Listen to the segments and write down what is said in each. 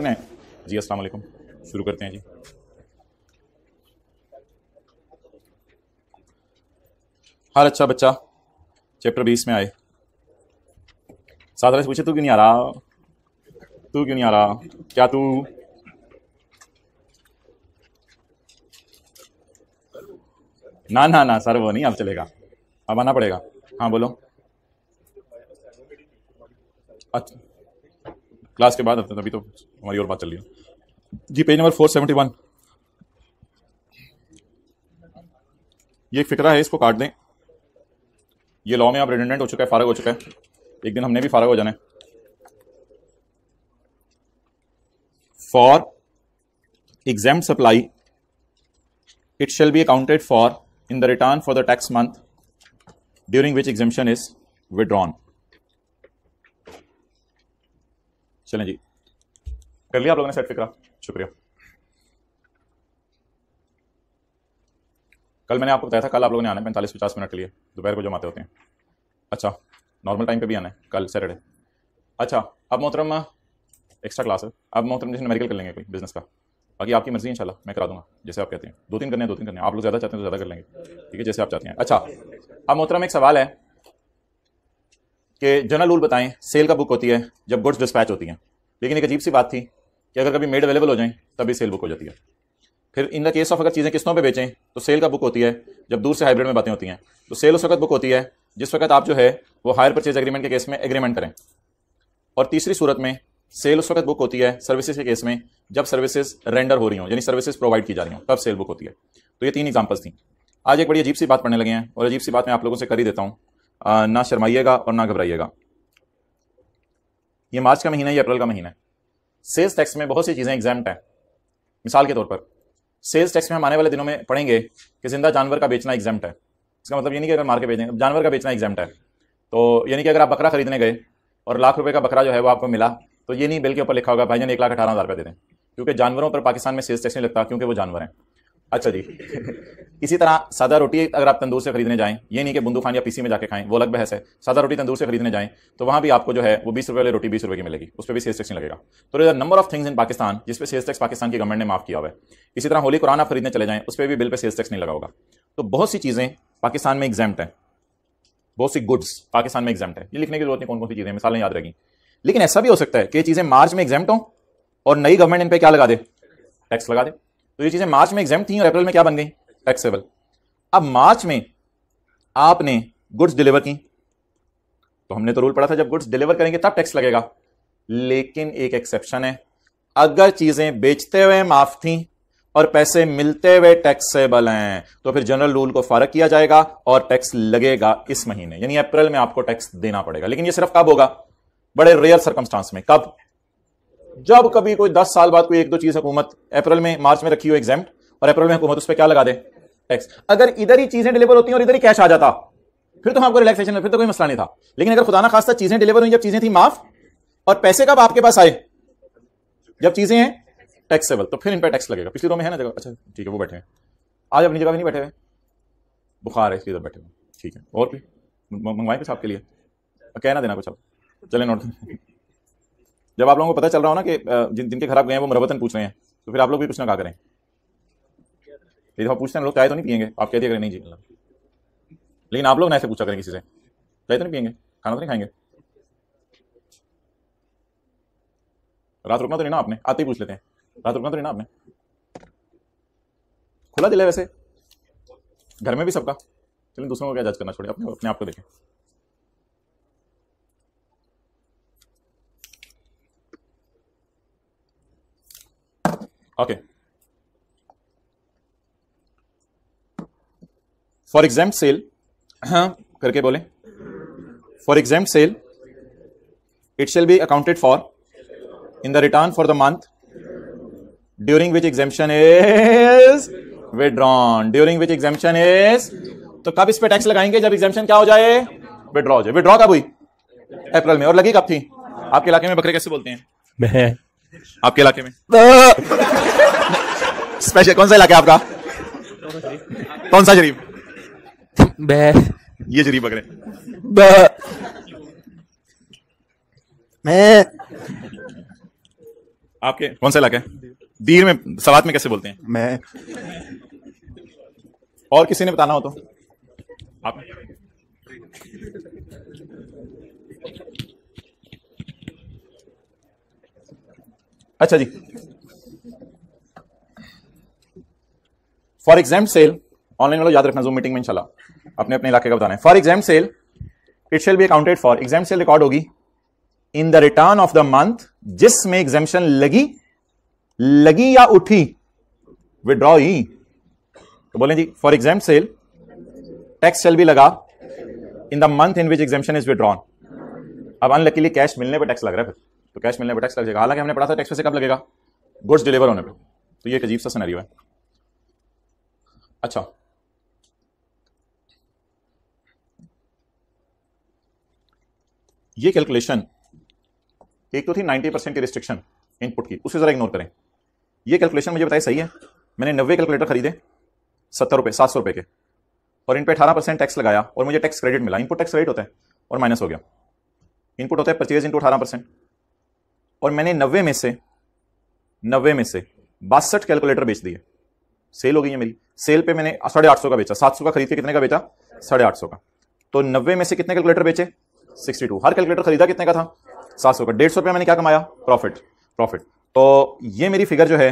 करना है जी असल शुरू करते हैं जी हर अच्छा बच्चा चैप्टर बीस में आए साधारण से पूछे तू क्यों नहीं आ रहा तू क्यों नहीं आ रहा क्या तू ना ना ना सर वो नहीं अब चलेगा अब आना पड़ेगा हाँ बोलो अच्छा क्लास के बाद अभी तो हमारी और बात चल रही है जी page number four seventy one ये एक फिक्रा है इसको काट दें ये लॉ में आप रिटेंडेंट हो चुका है फारग हो चुका है एक दिन हमने भी फारग हो जाना है for exempt supply it shall be accounted for in the return for the tax month during which exemption is withdrawn चलें जी कर लिया आप लोगों ने सेट फिक्रा शुक्रिया कल मैंने आपको बताया था कल आप लोगों ने आना है पैंतालीस पचास मिनट के लिए दोपहर को जमाते होते हैं अच्छा नॉर्मल टाइम पे भी आना है कल सैटरडे अच्छा अब मोहतरम एक्स्ट्रा क्लास है अब मोहतरम जैसे मेडिकल कर लेंगे कोई बिजनेस का बाकी आपकी मर्जी इंशाल्लाह मैं करा दूंगा जैसे आप कहते हैं दो तीन करने हैं दो तीन करने हैं आप लोग ज़्यादा चाहते हैं तो ज़्यादा कर लेंगे ठीक है जैसे आप चाहते हैं अच्छा अब मोहतरम एक सवाल है कि जनरल रूल बताएं सेल का बुक होती है जब गुड्स डिस्पैच होती हैं लेकिन एक अजीब सी बात थी कि अगर कभी मेड अवेलेबल हो जाएं तभी सेल बुक हो जाती है फिर इन द केस ऑफ अगर चीज़ें किस्तों पे बेचें तो सेल का बुक होती है जब दूर से हाइब्रिड में बातें होती हैं तो सेल उस वक्त बुक होती है जिस वक्त आप जो है वो हायर परचेज एग्रीमेंट के केस में एग्रीमेंट करें और तीसरी सूरत में सेल उस वक्त बुक होती है सर्विसेज के केस में जब सर्विसेज रेंडर हो रही हों यानी सर्विसेज प्रोवाइड की जा रही हों तब सेल बुक होती है तो ये तीन एग्जाम्पल्स थी आज एक बड़ी अजीब सी बात पढ़ने लगे हैं और अजीब सी बात मैं आप लोगों से कर ही देता हूँ ना शर्माइएगा और ना घबराइएगा ये मार्च का महीना है या अप्रैल का महीना है सेल्स टैक्स में बहुत सी चीज़ें एग्जाम्ट हैं मिसाल के तौर पर सेल्स टैक्स में हम आने वाले दिनों में पढ़ेंगे कि जिंदा जानवर का बेचना एग्जाम्ट है इसका मतलब ये नहीं कि अगर मार्केट बेचेंगे जानवर का बेचना एग्जाम्ट है तो यानी कि अगर आप बकरा खरीदने गए और लाख रुपये का बकरा जो है वो आपको मिला तो ये नहीं बिल के ऊपर लिखा होगा भाई जान एक लाख अठारह हज़ार रुपये दे दें क्योंकि जानवरों पर पाकिस्तान में सेल्स टैक्स नहीं लगता क्योंकि वो जानवर हैं अच्छा जी इसी तरह सादा रोटी अगर आप तंदूर से खरीदने जाएं ये नहीं कि बुंदू खान या पीसी में जाके खाएं वो अलग बहस है सादा रोटी तंदूर से खरीदने जाएं तो वहां भी आपको जो है वो बीस रुपये वाली रोटी बीस रुपये की मिलेगी उस पर भी सेल्स टैक्स नहीं लगेगा तो इधर number of things in Pakistan जिस पर सेल्स टैक्स पाकिस्तान की गवर्नमेंट ने माफ किया हुआ है इसी तरह होली कुरान आप खरीदने चले जाएँ उस पर भी बिल पर सेल्स टैक्स नहीं लगा होगा तो बहुत सी चीज़ें पाकिस्तान में एग्जाम्प्ट हैं बहुत सी गुड्स पाकिस्तान में एग्जाम्प्ट है ये लिखने की जरूरत नहीं कौन कौन सी चीज़ें मिसालें याद रहेंगी लेकिन ऐसा भी हो सकता है कि चीज़ें मार्च में एग्जैम्ट हों और नई गवर्नमेंट इन पर क्या लगा दे टैक्स लगा दे तो ये चीज़ें मार्च में एग्जाम थी और अप्रैल में क्या बन गई टैक्सेबल अब मार्च में आपने गुड्स डिलीवर की तो हमने तो रूल पढ़ा था जब गुड्स डिलीवर करेंगे तब टैक्स लगेगा लेकिन एक एक्सेप्शन है अगर चीज़ें बेचते हुए माफ थी और पैसे मिलते हुए टैक्सेबल हैं तो फिर जनरल रूल को फारक किया जाएगा और टैक्स लगेगा इस महीने यानी अप्रैल में आपको टैक्स देना पड़ेगा लेकिन ये सिर्फ कब होगा बड़े रेयर सर्कमस्टांस में कब जब कभी कोई दस साल बाद कोई एक दो चीज हुकूमत अप्रैल में मार्च में रखी हो एग्जाम और अप्रैल में हुकूमत उस पर क्या लगा दे टैक्स अगर इधर ही चीजें डिलीवर होती हैं और इधर ही कैश आ जाता फिर तो आपको रिलैक्सेशन में फिर तो कोई मसला नहीं था लेकिन अगर खुदा ना खासा चीजें डिलीवर हुई जब चीजें थी माफ और पैसे कब आपके पास आए जब चीजें हैं टैक्सेबल तो फिर इन पर टैक्स लगेगा पिछली रो में है ना जगह अच्छा ठीक है वो बैठे हैं आज अपनी जगह भी नहीं बैठे हुए बुखार है इसलिए इधर बैठे हुए ठीक है और भी मंगवाए कुछ आपके लिए कहना देना कुछ आप चले नोट जब आप लोगों को पता चल रहा हो ना कि जिन जिनके खराब गए हैं वो मरवतन पूछ रहे हैं तो फिर आप लोग भी कुछ ना कहा करें एक दफ़ा तो पूछते हैं लोग चाय तो नहीं पियेंगे आप कहते करें नहीं जी मतलब। लेकिन आप लोग ना ऐसे पूछा करें किसी से चाय तो नहीं पियेंगे खाना तो नहीं खाएंगे रात रुकना तो नहीं ना आपने आते ही पूछ लेते हैं रात रुकना तो नहीं ना आपने खुला दिल है वैसे घर में भी सबका चलिए दूसरों को क्या जज करना छोड़े अपने अपने आप को देखें Okay. फॉर एग्जाम्प सेल करके बोले for exempt sale it shall be accounted for in the return for the month during which exemption is withdrawn during which exemption is तो कब इस पे टैक्स लगाएंगे जब एग्जामेशन क्या हो जाए विड्रॉ हो जाए विड्रॉ कब हुई अप्रैल में और लगी कब थी आपके इलाके में बकरे कैसे बोलते हैं आपके इलाके में स्पेशल कौन सा इलाका है आपका कौन सा शरीफ ये शरीफ पकड़े मैं आपके कौन सा इलाका है दीर में सवात में कैसे बोलते हैं मैं और किसी ने बताना हो तो आप अच्छा जी फॉर एग्जाम सेल ऑनलाइन वालों याद रखना जो मीटिंग में चला अपने अपने इलाके का बताना है for exempt sale it shall be accounted for exempt sale record होगी in the return of the month जिसमें एग्जामेशन लगी लगी या उठी विड्रॉ ही तो बोले जी for exempt sale tax shall be लगा in the month in which exemption is withdrawn अब अनलकीली कैश मिलने पर टैक्स लग रहा है फिर तो कैश मिलने पर टैक्स लग जाएगा हालांकि हमने पढ़ा था टैक्स पैसे कब लगेगा गुड्स डिलीवर होने पर तो ये एक अजीब सा सिनेरियो है अच्छा ये कैलकुलेशन एक तो थी 90 परसेंट की रिस्ट्रिक्शन इनपुट की उसे ज़रा इग्नोर करें ये कैलकुलेशन मुझे बताया सही है मैंने नब्बे कैलकुलेटर खरीदे सत्तर रुपये सात सौ रुपये के और इन पर अठारह परसेंट टैक्स लगाया और मुझे टैक्स क्रेडिट मिला इनपुट टैक्स क्रेडिट होता है और माइनस हो गया इनपुट होता है परचेज इंटू अठारह परसेंट और मैंने नब्बे में से नब्बे में से बासठ कैलकुलेटर बेच दिए सेल हो गई है मेरी सेल पे मैंने साढ़े आठ सौ का बेचा सात सौ का खरीद के कितने का बेचा साढ़े आठ सौ का तो नब्बे में से कितने कैलकुलेटर बेचे सिक्सटी टू हर कैलकुलेटर खरीदा कितने का था सात सौ का डेढ़ सौ रुपया मैंने क्या कमाया प्रॉफिट प्रॉफिट तो ये मेरी फिगर जो है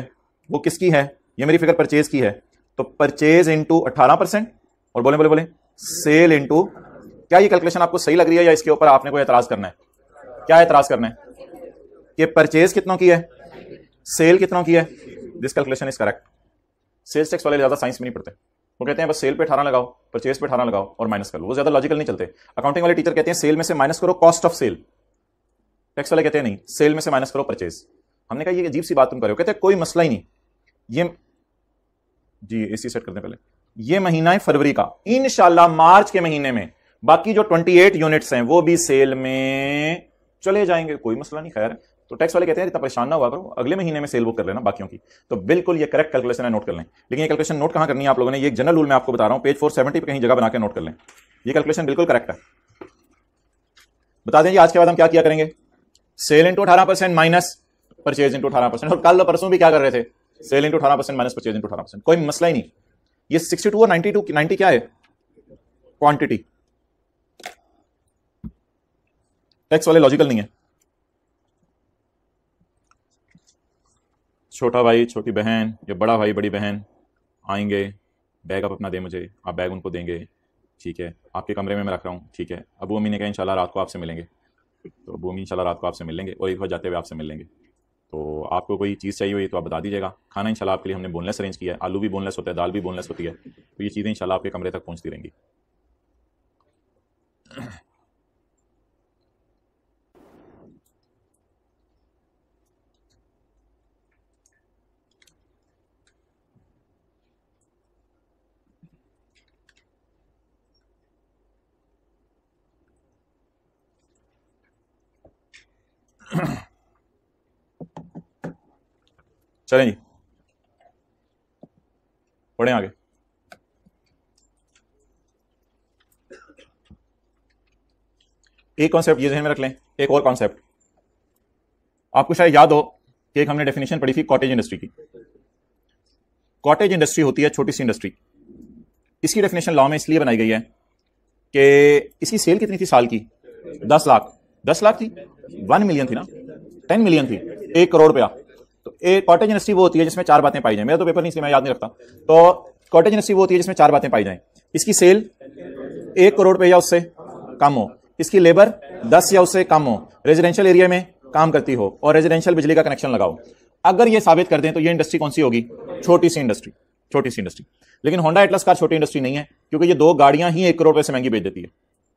वो किसकी है ये मेरी फिगर परचेज की है तो परचेज इंटू अट्ठारह परसेंट और बोले बोले बोले सेल इंटू क्या ये कैलकुलेशन आपको सही लग रही है या इसके ऊपर आपने कोई एतराज करना है क्या एतराज करना है कि परचेज कितनों की है सेल कितनों की है this calculation is correct sales tax वाले ज्यादा साइंस में नहीं पढ़ते वो कहते हैं बस सेल पे अठारह लगाओ परचेज पे अठारह लगाओ और माइनस कर लो वो ज्यादा लॉजिकल नहीं चलते अकाउंटिंग वाले टीचर कहते हैं सेल में से माइनस करो कॉस्ट ऑफ सेल टैक्स वाले कहते हैं नहीं सेल में से माइनस करो परचेज हमने कहा ये अजीब सी बात तुम करो कहते हैं कोई मसला ही नहीं ये जी ए सेट करते पहले ये महीना है फरवरी का इन मार्च के महीने में बाकी जो 28 यूनिट्स हैं वो भी सेल में चले जाएंगे कोई मसला नहीं खैर तो टैक्स वाले कहते हैं इतना परेशान ना हुआ करो अगले महीने में सेल बुक कर लेना बाकियों की तो बिल्कुल ये करेक्ट कैलकुलेशन है नोट कर लें लेकिन ये कैलकुलेशन नोट कहाँ करनी है आप लोगों ने ये जनरल रूल मैं आपको बता रहा हूँ पेज फोर सेवेंटी पर कहीं जगह बना के नोट कर लें ये कैलकुलेशन बिल्कुल करेक्ट है बता दें जी आज के बाद हम क्या किया करेंगे सेल इंटू अठारह परसेंट माइनस परचेज इंटू अठारह परसेंट और कल परसों भी क्या कर रहे थे सेल इंटू अठारह परसेंट माइनस परचेज इंटू अठारह परसेंट कोई मसला ही नहीं ये सिक्सटी टू और नाइनटी टू नाइनटी क्या है क्वांटिटी टैक्स वाले लॉजिकल नहीं है छोटा भाई छोटी बहन या बड़ा भाई बड़ी बहन आएंगे बैग आप अपना दें मुझे आप बैग उनको देंगे ठीक है आपके कमरे में मैं रख रहा हूँ ठीक है अबू अम्मी ने कहा इंशाल्लाह रात को आपसे मिलेंगे तो अबू अम्मी इंशाल्लाह रात को आपसे मिलेंगे और एक बार जाते हुए आपसे मिलेंगे तो आपको कोई चीज़ चाहिए हुई तो आप बता दीजिएगा खाना इंशाल्लाह आपके लिए हमने बोनलेस अरेंज किया है आलू भी बोनलेस होता है दाल भी बोनलेस होती है तो ये चीज़ें इंशाल्लाह आपके कमरे तक पहुँचती रहेंगी चलें जी पढ़े आगे एक कॉन्सेप्ट ये जहन में रख लें एक और कॉन्सेप्ट आपको शायद याद हो कि एक हमने डेफिनेशन पढ़ी थी कॉटेज इंडस्ट्री की कॉटेज इंडस्ट्री होती है छोटी सी इंडस्ट्री इसकी डेफिनेशन लॉ में इसलिए बनाई गई है कि इसकी सेल कितनी थी साल की दस लाख दस लाख थी वन मिलियन थी ना टेन मिलियन थी एक करोड़ रुपया एक कॉटेज इंडस्ट्री वो होती है जिसमें चार बातें पाई जाए मेरा तो पेपर नहीं मैं याद नहीं रखता तो कॉटेज इंडस्ट्री वो होती है जिसमें चार बातें पाई जाए इसकी सेल एक करोड़ रुपये या उससे कम हो इसकी लेबर दस या उससे कम हो रेजिडेंशियल एरिया में काम करती हो और रेजिडेंशियल बिजली का कनेक्शन लगाओ अगर ये साबित कर दें तो ये इंडस्ट्री कौन सी होगी छोटी सी इंडस्ट्री छोटी सी इंडस्ट्री लेकिन होंडा एटलस कार छोटी इंडस्ट्री नहीं है क्योंकि ये दो गाड़ियां ही एक करोड़ रुपए से महंगी बेच देती है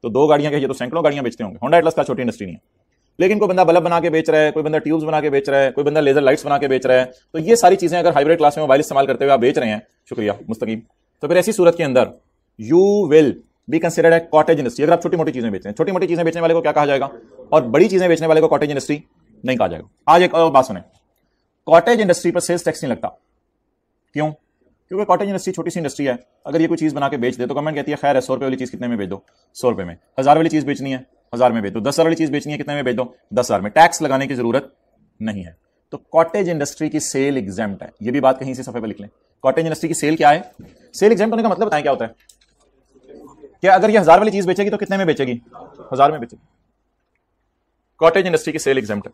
तो दो गाड़ियां कहिए तो सैकड़ों गाड़ियां बेचते होंगे होंडा एटलस कार छोटी इंडस्ट्री नहीं है लेकिन कोई बंदा बल्ब बना के बेच रहा है कोई बंदा ट्यूब्स बना के बेच रहा है कोई बंदा लेजर लाइट्स बना के बेच रहा है तो ये सारी चीज़ें अगर हाइब्रिड क्लास में मोबाइल इस्तेमाल करते हुए आप बेच रहे हैं शुक्रिया मुस्तकीम तो फिर ऐसी सूरत के अंदर यू विल बी कंसिडर्ड है कॉटेज इंडस्ट्री अगर आप छोटी मोटी चीज़ें बेच रहे हैं छोटी मोटी चीज़ें बेचने वाले को क्या कहा जाएगा और बड़ी चीज़ें बेचने वाले को कॉटेज इंडस्ट्री नहीं कहा जाएगा आज एक और बात सुने कॉटेज इंडस्ट्री पर सेल्स टैक्स नहीं लगता क्यों क्योंकि कॉटेज इंडस्ट्री छोटी सी इंडस्ट्री है अगर ये कोई चीज़ बना के बेच दे तो गवर्नमेंट कहती है खैर है सौ रुपये वाली चीज़ कितने में बेच दो सौ रुपये में हज़ार वाली चीज़ बेचनी है हज़ार में बेच दो दस वाली चीज़ बेचनी है कितने में बेच दो दस हज़ार में टैक्स लगाने की ज़रूरत नहीं है तो कॉटेज इंडस्ट्री की सेल एग्जाम है यह भी बात कहीं से सफ़े पर लिख लें कॉटेज इंडस्ट्री की सेल क्या है सेल एग्जाम होने का मतलब बताएं क्या होता है क्या अगर ये हज़ार वाली चीज़ बेचेगी तो कितने में बेचेगी हज़ार में बेचेगी कॉटेज इंडस्ट्री की सेल एग्जाम है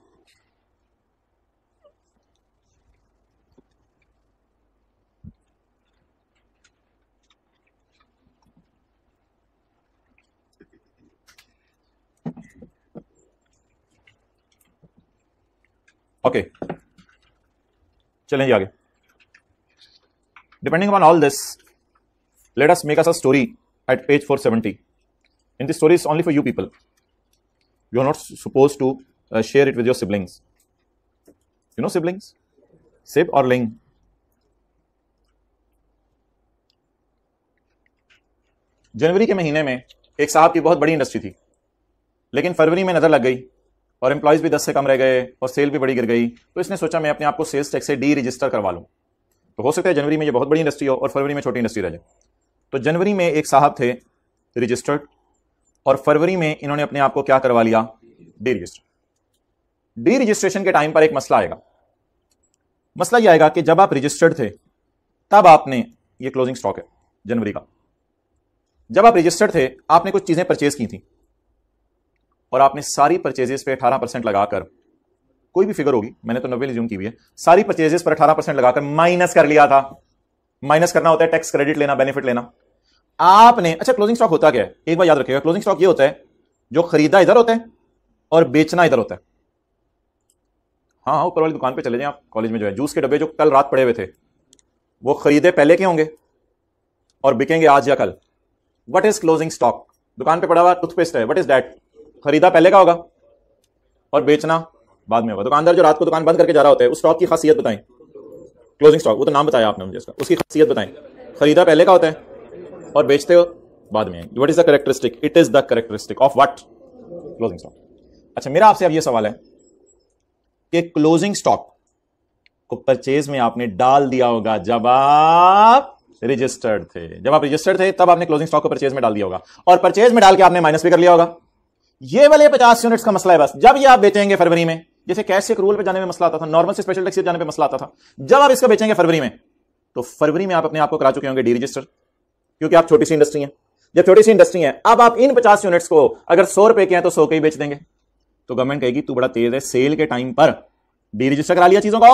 ओके चलें आगे depending on all this let us make us a story at page seventy in this story is only for you people you are not suppose to share it with your siblings you know siblings sib और लिंग जनवरी के महीने में एक साहब की बहुत बड़ी इंडस्ट्री थी लेकिन फरवरी में नजर लग गई और एम्प्लॉयज़ भी दस से कम रह गए और सेल भी बड़ी गिर गई तो इसने सोचा मैं अपने आपको सेल्स टैक्स से डी रजिस्टर करवा लूँ तो हो सकता है जनवरी में ये बहुत बड़ी इंडस्ट्री हो और फरवरी में छोटी इंडस्ट्री रह जाए तो जनवरी में एक साहब थे रजिस्टर्ड और फरवरी में इन्होंने अपने आप को क्या करवा लिया डी रजिस्टर डी रजिस्ट्रेशन के टाइम पर एक मसला आएगा मसला ये आएगा कि जब आप रजिस्टर्ड थे तब आपने ये क्लोजिंग स्टॉक है जनवरी का जब आप रजिस्टर्ड थे आपने कुछ चीज़ें परचेज की थी और आपने सारी परचेजेस पे 18 परसेंट लगाकर कोई भी फिगर होगी मैंने तो नब्बे रिज्यूम की भी है सारी परचेजेस पर 18 परसेंट लगाकर माइनस कर लिया था माइनस करना होता है टैक्स क्रेडिट लेना बेनिफिट लेना आपने अच्छा क्लोजिंग स्टॉक होता क्या है एक बार याद रखिएगा क्लोजिंग स्टॉक ये होता है जो खरीदा इधर होता है और बेचना इधर होता है हाँ हाँ ऊपर वाली दुकान पर चले जाए आप कॉलेज में जो है जूस के डब्बे जो कल रात पड़े हुए थे वो खरीदे पहले के होंगे और बिकेंगे आज या कल वट इज क्लोजिंग स्टॉक दुकान पे पड़ा हुआ टूथपेस्ट है वट इज दैट खरीदा पहले का होगा और बेचना बाद में होगा दुकानदार जो रात को दुकान बंद करके जा रहा होता है उस स्टॉक की खासियत बताएं क्लोजिंग स्टॉक वो तो नाम बताया आपने मुझे इसका उसकी खासियत बताएं खरीदा पहले का होता है और बेचते हो बाद में what is the characteristic it is the characteristic of what closing stock अच्छा मेरा आपसे अब यह सवाल है कि क्लोजिंग स्टॉक को परचेज में आपने डाल दिया होगा जब आप रजिस्टर्ड थे जब आप रजिस्टर्ड थे तब आपने क्लोजिंग स्टॉक को परचेज में डाल दिया होगा और परचेज में डाल के आपने माइनस भी कर लिया होगा ये वाले पचास यूनिट्स का मसला है बस जब ये आप बेचेंगे फरवरी में जैसे कैश से रूल पे जाने में मसला आता था नॉर्मल से स्पेशल टैक्स जाने पे मसला आता था जब आप इसको बेचेंगे फरवरी में तो फरवरी में आप अपने आप को करा चुके होंगे डी रजिस्टर क्योंकि आप छोटी सी इंडस्ट्री है जब छोटी सी इंडस्ट्री है अब आप इन पचास यूनिट्स को अगर सौ रुपए के हैं तो सौ के ही बेच देंगे तो गवर्नमेंट कहेगी तू बड़ा तेज है सेल के टाइम पर डी रजिस्टर करा लिया चीजों को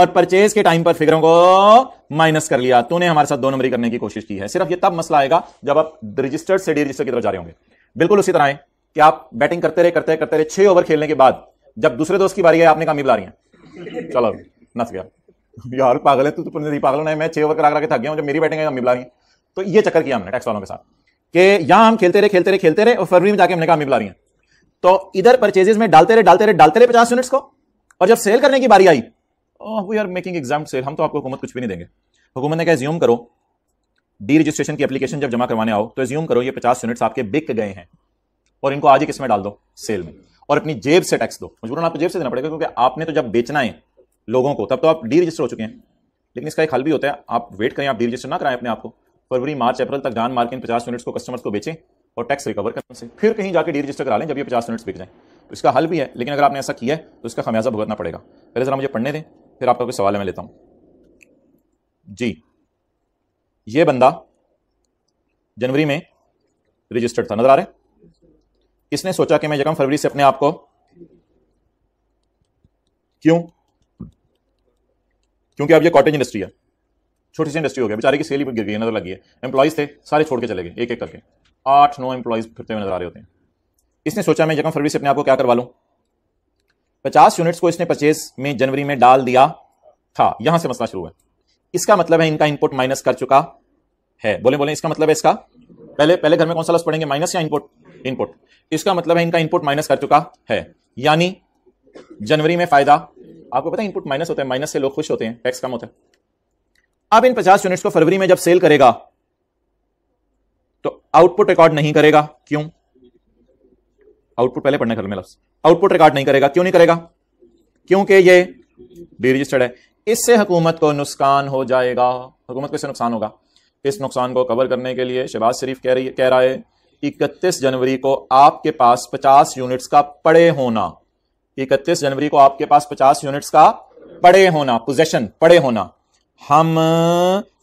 और परचेज के टाइम पर फिगरों को माइनस कर लिया तूने हमारे साथ दो नंबरी करने की कोशिश की है सिर्फ ये तब मसला आएगा जब आप रजिस्टर्ड से डी रजिस्टर की तरफ जा रहे होंगे बिल्कुल उसी तरह है कि आप बैटिंग करते रहे करते रहे करते रहे छह ओवर खेलने के बाद जब दूसरे दोस्त की बारी आई आपने कहा बुला रही है चलो नस गया यार पागल है तू तो पागल नहीं मैं छह ओवर करा करा के थक गया जब मेरी बैटिंग है बुला रही है तो ये चक्कर किया हमने टैक्स वालों के साथ कि यहां हम खेलते रहे खेलते रहे खेलते रहे और फरवरी में जाके हमने कहा बुला रही है तो इधर परचेजेस में डालते रहे डालते रहे डालते रहे पचास यूनिट्स को और जब सेल करने की बारी आई we are making exempt sale हम तो आपको हुकूमत कुछ भी नहीं देंगे हुकूमत ने कहा ज्यूम करो डी रजिस्ट्रेशन की एप्लीकेशन जब जमा करवाने आओ तो ज्यूम करो ये पचास यूनिट्स आपके बिक गए हैं और इनको आज ही किस में डाल दो सेल में और अपनी जेब से टैक्स दो मजबूरन आपको जेब से देना पड़ेगा क्योंकि आपने तो जब बेचना है लोगों को तब तो आप डी रजिस्टर हो चुके हैं लेकिन इसका एक हल भी होता है आप वेट करें आप डी रजिस्टर ना कराएं अपने आपको फरवरी मार्च अप्रैल तक जान मार के इन पचास यूनिट्स को कस्टमर्स को बेचें और टैक्स रिकवर करें से फिर कहीं जाकर डी रजिस्टर करा लें जब ये पचास यूनिट्स बिक जाएं तो इसका हल भी है लेकिन अगर आपने ऐसा किया है तो इसका खमियाजा भुगतना पड़ेगा पहले ज़रा मुझे पढ़ने दें फिर आपका कोई सवाल मैं लेता हूँ जी ये बंदा जनवरी में रजिस्टर्ड था नजर आ रहा है इसने सोचा कि मैं यकम फरवरी से अपने आप को क्यों क्योंकि अब ये कॉटेज इंडस्ट्री है छोटी सी इंडस्ट्री हो गया बेचारे की सेल ही गिर गई नजर लगी है एम्प्लॉज थे सारे छोड़ के चले गए एक एक करके आठ नौ एम्प्लॉज फिरते हुए नजर आ रहे होते हैं इसने सोचा मैं यकम फरवरी से अपने आप को क्या करवा लूँ पचास यूनिट्स को इसने परचेज में जनवरी में डाल दिया था यहां से मसला शुरू है इसका मतलब है इनका इनपुट माइनस कर चुका है बोले बोले इसका मतलब है इसका पहले पहले घर में कौन सा लस पड़ेंगे माइनस या इनपुट इनपुट इसका मतलब है इनका इनपुट माइनस कर चुका है यानी जनवरी में फायदा आपको पता है इनपुट माइनस होता है माइनस से लोग खुश होते हैं टैक्स कम होता है अब इन पचास यूनिट्स को फरवरी में जब सेल करेगा तो आउटपुट रिकॉर्ड नहीं करेगा क्यों आउटपुट पहले पढ़ने कर लफ्स आउटपुट रिकॉर्ड नहीं करेगा क्यों नहीं करेगा क्योंकि ये रजिस्टर्ड है इससे हुकूमत को नुकसान हो जाएगा हुकूमत को इससे नुकसान होगा इस नुकसान को कवर करने के लिए शहबाज शरीफ कह रही कह रहा है 31 जनवरी को आपके पास 50 यूनिट्स का पड़े होना 31 जनवरी को आपके पास 50 यूनिट्स का पड़े होना पोजेशन पड़े होना हम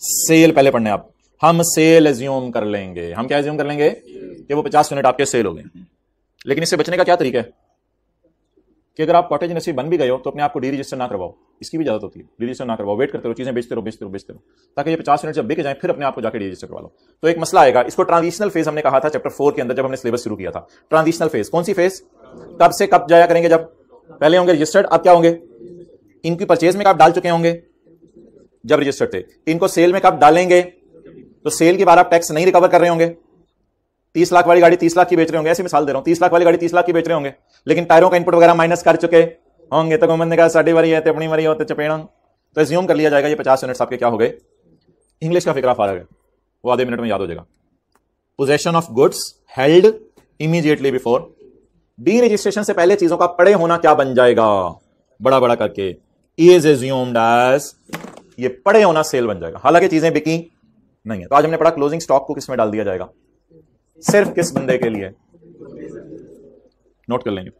सेल पहले पढ़ने आप हम सेल एज्यूम कर लेंगे हम क्या एज्यूम कर लेंगे कि वो 50 यूनिट आपके सेल हो गए लेकिन इससे बचने का क्या तरीका है कि अगर आप कॉटेज नसीब बन भी गए हो तो अपने आप को डी रजिस्टर ना करवाओ इसकी भी ज्यादा होती है डिलीशन ना करवाओ वेट करते रहो चीज़ें बेचते रहो बेचते रहो बेचते रहो ताकि ये पचास मिनट जब बिक जाए फिर अपने आपको जाकर डिलीशन करवा लो तो एक मसला आएगा इसको ट्रांजिशनल फेज हमने कहा था चैप्टर फोर के अंदर जब हमने सिलेबस शुरू किया था ट्रांजिशनल फेज कौन सी फेज कब से कब जाया करेंगे जब पहले होंगे रजिस्टर्ड अब क्या होंगे इनकी परचेज में कब डाल चुके होंगे जब रजिस्टर्ड थे इनको सेल में कब डालेंगे तो सेल के बाद आप टैक्स नहीं रिकवर कर रहे होंगे तीस लाख वाली गाड़ी तीस लाख की बेच रहे होंगे ऐसे मिसाल दे रहा हूँ तीस लाख वाली गाड़ी तीस लाख की बेच रहे होंगे लेकिन टायरों का इनपुट वगैरह माइनस कर चुके होंगे तो गवर्नमेंट ने कहा साढ़ी वारी है तो अपनी वारी हो तो चपेड़ा तो एज्यूम कर लिया जाएगा ये पचास यूनिट्स आपके क्या हो गए इंग्लिश का फिक्रा फारा है वो आधे मिनट में याद हो जाएगा possession of goods held immediately before deregistration से पहले चीजों का पड़े होना क्या बन जाएगा बड़ा बड़ा करके इज एज्यूम्ड एज ये पड़े होना सेल बन जाएगा हालांकि चीजें बिकी नहीं है तो आज हमने पढ़ा क्लोजिंग स्टॉक को किसमें डाल दिया जाएगा सिर्फ किस बंदे के लिए नोट कर लेंगे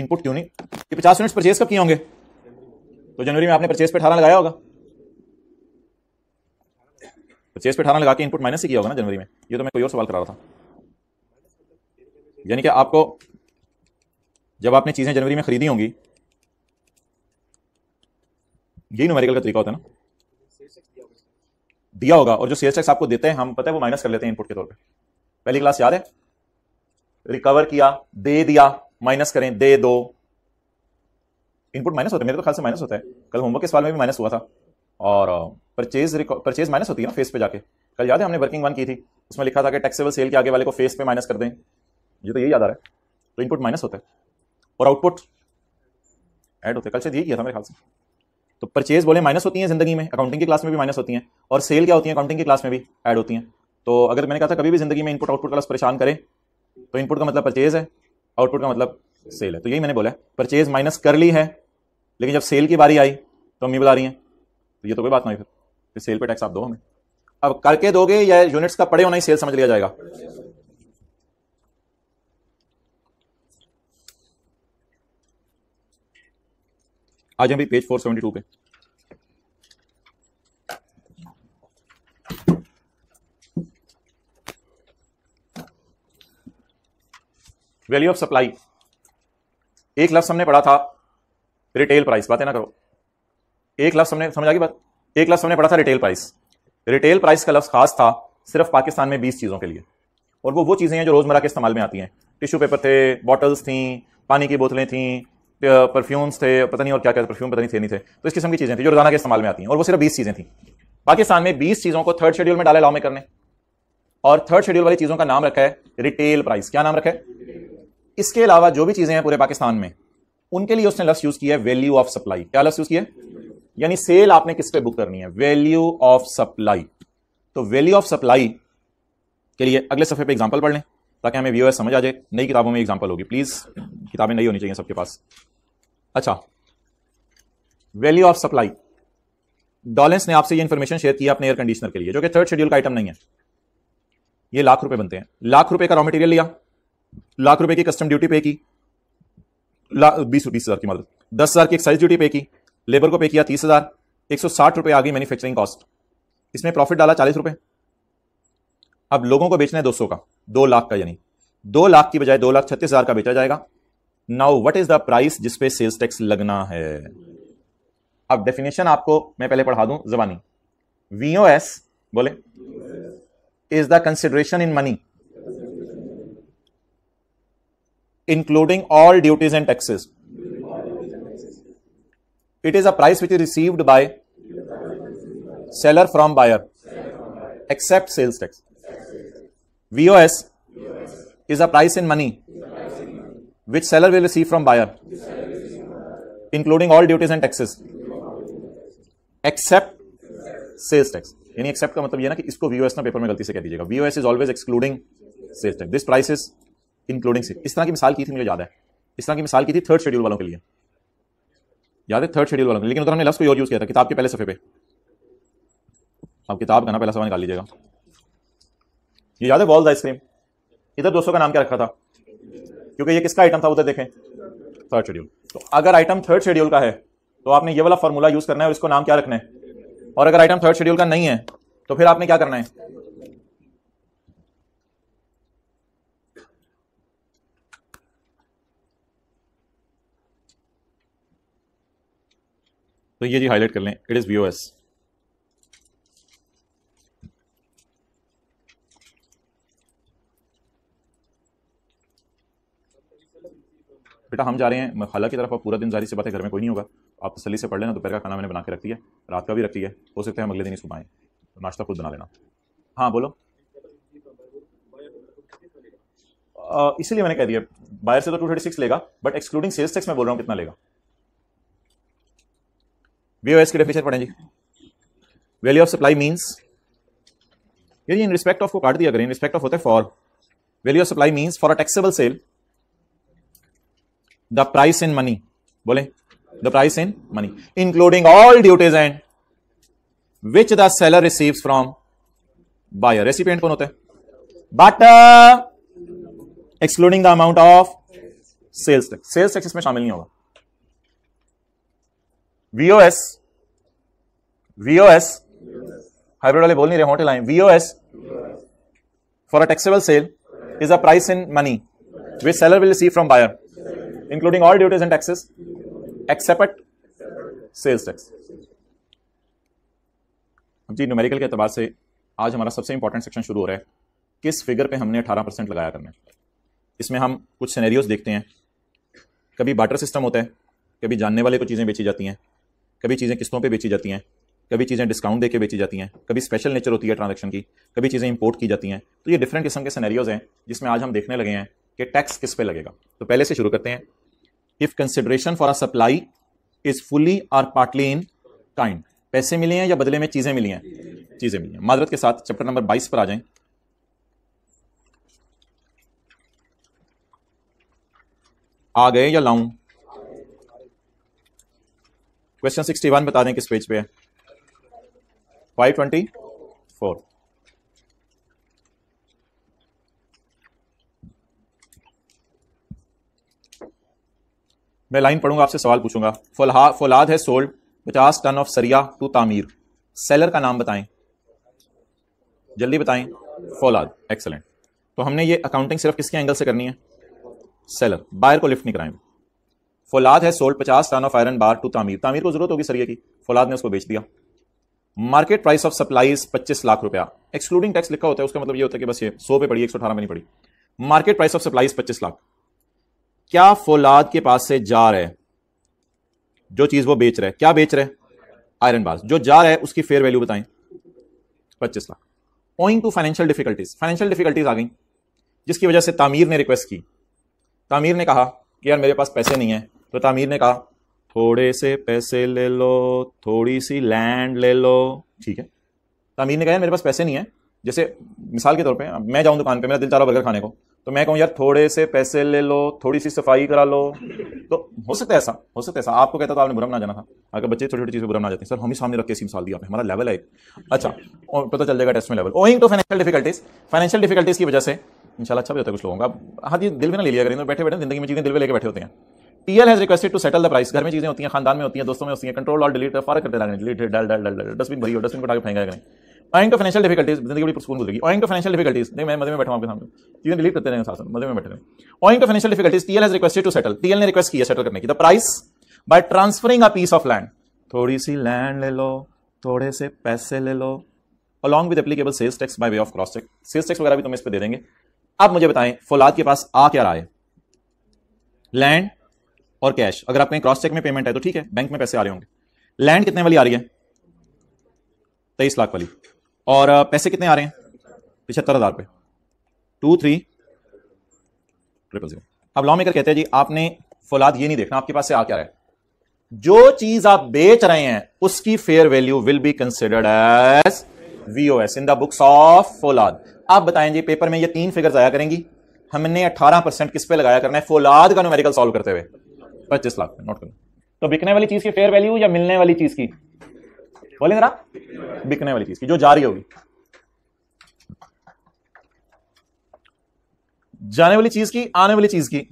इनपुट क्यों नहीं पचास यूनिट परचेज कब किए होंगे तो जनवरी में आपने परचेज पे अठारह लगाया होगा परचेज पे अठारह लगा के इनपुट माइनस ही किया होगा ना जनवरी में ये तो मैं कोई और सवाल करा रहा था यानी कि आपको जब आपने चीज़ें जनवरी में खरीदी होंगी यही नोमेरिकल का तरीका होता है ना दिया होगा और जो सेल्स टैक्स आपको देते हैं हम पता है वो माइनस कर लेते हैं इनपुट के तौर पे पहली क्लास याद है रिकवर किया दे दिया माइनस करें दे दो इनपुट माइनस होता है मेरे तो ख्याल से माइनस होता है कल होमवर्क के सवाल में भी माइनस हुआ था और परचेज परचेज माइनस होती है ना फेस पे जाके कल याद है हमने वर्किंग वन की थी उसमें लिखा था कि टैक्सेबल सेल के आगे वाले को फेस पे माइनस कर दें ये तो यही याद आ रहा है तो इनपुट माइनस होता है और आउटपुट ऐड होते कल से यही किया था मेरे ख्याल से तो परचेज बोले माइनस होती हैं जिंदगी में अकाउंटिंग की क्लास में भी माइनस होती हैं और सेल क्या होती है अकाउंटिंग की क्लास में भी ऐड होती हैं तो अगर मैंने कहा था कभी भी जिंदगी में इनपुट आउटपुट क्लास परेशान करें तो इनपुट का मतलब परचेज है आउटपुट का मतलब सेल है तो यही मैंने बोला परचेज माइनस कर ली है लेकिन जब सेल की बारी आई तो अम्मी बुला रही हैं तो ये तो कोई बात नहीं फिर फिर सेल पे टैक्स आप दो हमें अब करके दोगे या यूनिट्स का पड़े होना ही सेल समझ लिया जाएगा आज हम भी पेज 472 पे वैल्यू ऑफ सप्लाई एक लफ्स हमने पढ़ा था रिटेल प्राइस बातें ना करो एक लफ्स हमने समझा आ बात एक लफ्स हमने पढ़ा था रिटेल प्राइस रिटेल प्राइस का लफ्स खास था सिर्फ पाकिस्तान में बीस चीज़ों के लिए और वो वो चीज़ें हैं जो रोज़मर्रा के इस्तेमाल में आती हैं टिश्यू पेपर थे बॉटल्स थी पानी की बोतलें थी परफ्यूम्स थे पता नहीं और क्या क्या परफ्यूम पता नहीं थे नहीं थे तो इस किस्म की चीज़ें थी जो रोजाना के इस्तेमाल में आती हैं और वो सिर्फ बीस चीज़ें थी पाकिस्तान में बीस चीज़ों को थर्ड शेड्यूल में डाले लॉ में करने और थर्ड शेड्यूल वाली चीज़ों का नाम रखा है रिटेल प्राइस क्या नाम रखा है इसके अलावा जो भी चीज़ें हैं पूरे पाकिस्तान में उनके लिए उसने लफ्स यूज़ किया है वैल्यू ऑफ सप्लाई क्या लफ्स यूज़ किया यानी सेल आपने किस पे बुक करनी है वैल्यू ऑफ सप्लाई तो वैल्यू ऑफ सप्लाई के लिए अगले सफ़े पे एग्जाम्पल पढ़ लें ताकि हमें व्यू समझ आ जाए नई किताबों में एग्जाम्पल होगी प्लीज़ किताबें नहीं होनी चाहिए सबके पास अच्छा वैल्यू ऑफ सप्लाई डॉलेंस ने आपसे ये इन्फॉर्मेशन शेयर किया अपने एयर कंडीशनर के लिए जो कि थर्ड शेड्यूल का आइटम नहीं है ये लाख रुपए बनते हैं लाख रुपए का रॉ मटेरियल लिया लाख रुपए की कस्टम ड्यूटी पे की बीस बीस हजार की मदद दस हजार की एक्साइज ड्यूटी पे की लेबर को पे किया तीस हजार एक सौ साठ रुपए आ गई मैन्युफैक्चरिंग कॉस्ट इसमें प्रॉफिट डाला चालीस रुपए अब लोगों को बेचना है दो सौ का दो लाख का यानी दो लाख की बजाय दो लाख छत्तीस हजार का बेचा जाएगा now what is the price जिसपे सेल्स टैक्स लगना है अब डेफिनेशन आपको मैं पहले पढ़ा दूं जबानी वीओ एस बोले is the consideration in money including all duties and taxes. It is a price which is received by seller from buyer, except sales tax. VOS is a price in money which seller will receive from buyer, including all duties and taxes, except sales tax. यानी except का मतलब ये ना कि इसको वीओएस ना paper में गलती से कह दीजिएगा VOS is always excluding sales tax this price is including से इस तरह की मिसाल की थी मुझे याद है इस तरह की मिसाल की थी थर्ड शेड्यूल वालों के लिए याद है थर्ड शेड्यूल वालों के लेकिन उधर हमने लफ्स को और यूज़ किया था किताब के पहले सफ़े पे आप किताब का ना पहला सफ़ा निकाल लीजिएगा ये याद है वॉल्स आइसक्रीम इधर दोस्तों का नाम क्या रखा था क्योंकि ये किसका आइटम था उधर देखें थर्ड शेड्यूल तो अगर आइटम थर्ड शेड्यूल का है तो आपने ये वाला फॉर्मूला यूज करना है और इसको नाम क्या रखना है और अगर आइटम थर्ड शेड्यूल का नहीं है तो फिर आपने क्या करना है तो ये जी हाईलाइट कर लें it is V O S बेटा हम जा रहे हैं खाला की तरफ आप पूरा दिन जारी से बातें घर में कोई नहीं होगा आप तसली से पढ़ लेना दोपहर का खाना मैंने बना के रख दिया रात का भी रख दिया हो सकता है हम अगले दिन ही सुबह तो नाश्ता खुद बना लेना हाँ बोलो इसलिए मैंने कह दिया बाहर से तो टू थर्टी सिक्स लेगा बट एक्सक्लूडिंग सेल्स टैक्स मैं बोल रहा हूँ कितना लेगा वीओएस की डेफिनेशन पढ़ें जी वैल्यू ऑफ सप्लाई मीन्स यदि इन रिस्पेक्ट ऑफ को काट दिया करें इन रिस्पेक्ट ऑफ होते हैं for value of supply means for a taxable sale the price in money बोले the price in money including all duties and which the seller receive from buyer recipient कौन होता है but excluding the amount of sales tax sales tax इसमें शामिल नहीं होगा VOS, VOS, hybrid वाले बोल नहीं रहे होटल आए VOS for a taxable sale is a price in money which seller will receive from buyer including all duties and taxes except sales tax जी न्यूमेरिकल के अतबार से आज हमारा सबसे इंपॉर्टेंट सेक्शन शुरू हो रहा है किस फिगर पे हमने 18 परसेंट लगाया करना है इसमें हम कुछ सिनेरियोस देखते हैं कभी बाटर सिस्टम होता है कभी जानने वाले को चीज़ें बेची जाती हैं कभी चीज़ें किस्तों पे बेची जाती हैं कभी चीज़ें डिस्काउंट देके बेची जाती हैं कभी स्पेशल नेचर होती है ट्रांजेक्शन की कभी चीज़ें इंपोर्ट की जाती हैं तो ये डिफरेंट किस्म के सैनरियोज हैं जिसमें आज हम देखने लगे हैं कि टैक्स किस पे लगेगा तो पहले से शुरू करते हैं if consideration for a supply is fully or partly in kind पैसे मिले हैं या बदले में चीज़ें मिली हैं चीज़ें मिली हैं मादरत के साथ चैप्टर नंबर बाईस पर आ जाए आ गए या लाऊं क्वेश्चन सिक्सटी वन बता दें किस पेज पे है फाइव ट्वेंटी फोर मैं लाइन पढ़ूंगा आपसे सवाल पूछूंगा फुलहा फौलाद है सोल्ड पचास ton of sariya to Tameer seller का नाम बताएं जल्दी बताएं फौलाद एक्सलेंट तो हमने ये अकाउंटिंग सिर्फ किसके एंगल से करनी है सेलर बायर को लिफ्ट नहीं कराएंगे फौलाद है सोल्ड पचास ton of iron bar to Tameer Tameer को जरूरत होगी सरिया की फौलाद ने उसको बेच दिया मार्केट प्राइस ऑफ सप्लाईज पच्चीस लाख रुपया एक्सक्लूडिंग टैक्स लिखा होता है उसका मतलब ये होता है कि बस ये सौ पे पड़ी एक सौ अठारह में नहीं पड़ी मार्केट प्राइस ऑफ सप्लाईज पच्चीस लाख क्या फौलाद के पास से जा रहा है जो चीज वो बेच रहे क्या बेच रहे आयरन बार जो रहा है उसकी फेयर वैल्यू बताएं पच्चीस lakh owing to financial difficulties financial difficulties आ गई जिसकी वजह से तामीर ने रिक्वेस्ट की तामीर ने कहा कि यार मेरे पास पैसे नहीं है तो तामीर ने कहा थोड़े से पैसे ले लो थोड़ी सी लैंड ले लो ठीक है तामीर ने कहा मेरे पास पैसे नहीं है जैसे मिसाल के तौर पे मैं जाऊं दुकान पे मेरा दिल चाह रहा बर्गर खाने को तो मैं कहूँ यार थोड़े से पैसे ले लो थोड़ी सी सफाई करा लो तो हो सकता है ऐसा हो सकता है ऐसा आपको कहता तो आपने बुरम ना जाना था अगर बच्चे छोटी छोटी चीज़ बुरम ना जाते हैं सर हम ही सामने रखे के ऐसी मिसाल दिया हमारा लेवल है एक अच्छा और पता चल जाएगा टेस्ट में level owing to financial difficulties financial difficulties की वजह से इनशाला अच्छा भी होता है कुछ लोगों का हाँ दिल में ना ले लिया करेंगे तो बैठे बैठे जिंदगी में चीज़ें दिल में लेकर बैठे होते हैं PL has requested to settle the price घर में चीजें होती हैं खानदान में होती हैं दोस्तों में होती हैं कंट्रोल और डिलीट फार करते रहेंगे डिलीट डल डल डल डस्टबिन भरी डस्टबिन को उठा के फेंका करें ऑइंग टू फाइनेंशियल डिफिकल्टीज जिंदगी बड़ी सुकून गुजरेगी ऑइंग टू फाइनेंशियल डिफिकल्टीज नहीं मैं मजे में बैठा आपके सामने चीजें डिलीट करते रहेंगे साथ मजे में बैठे रहे owing to financial difficulties TL has requested to settle TL ने रिक्वेस्ट किया सेटल करने की the price by transferring a piece of land थोड़ी सी लैंड ले लो थोड़े से पैसे ले लो along with applicable sales tax by way of cross check sales tax वगैरह भी तुम इस पर दे देंगे अब मुझे बताएं फौलाद के पास आ क्या रहा है लैंड और कैश अगर आप कहीं क्रॉस चेक में पेमेंट है तो ठीक है बैंक में पैसे आ रहे होंगे लैंड कितने वाली आ रही है तेईस लाख वाली और पैसे कितने आ रहे हैं पिछहत्तर हज़ार रुपये टू थ्री ट्रिपल जीरो अब लॉ मेकर कहते हैं जी आपने फौलाद ये नहीं देखना आपके पास से आ क्या रहा है जो चीज आप बेच रहे हैं उसकी fair value will be considered as VOS in the books of Faulad आप बताएं जी पेपर में ये तीन फिगर्स आया करेंगी हमने 18 परसेंट किस पे लगाया करना है फौलाद का न्यूमेरिकल सॉल्व करते हुए पच्चीस लाख नोट करो तो बिकने वाली चीज की फेयर वैल्यू या मिलने वाली चीज की बोले जरा बिकने वाली चीज की जो जा रही होगी जाने वाली चीज की आने वाली चीज की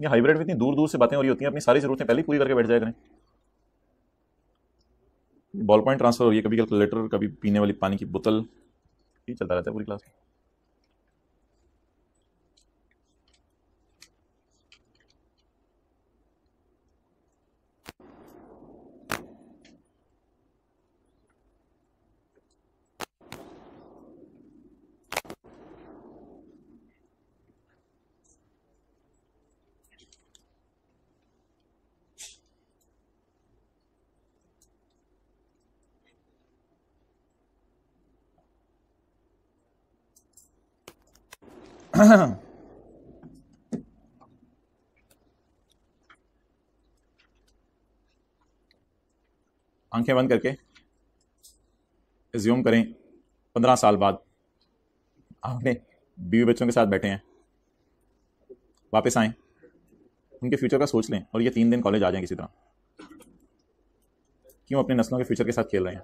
ये हाइब्रिड में इतनी दूर दूर से बातें हो रही होती हैं अपनी सारी जरूरतें पहले पूरी करके बैठ जाए करें बॉल पॉइंट ट्रांसफर हो रही है कभी कैलकुलेटर कभी पीने वाली पानी की बोतल ये चलता रहता है पूरी क्लास में आंखें बंद करके रिज्यूम करें पंद्रह साल बाद आपने बीवी बच्चों के साथ बैठे हैं वापस आए उनके फ्यूचर का सोच लें और ये तीन दिन कॉलेज आ जाएं किसी तरह क्यों अपने नस्लों के फ्यूचर के साथ खेल रहे हैं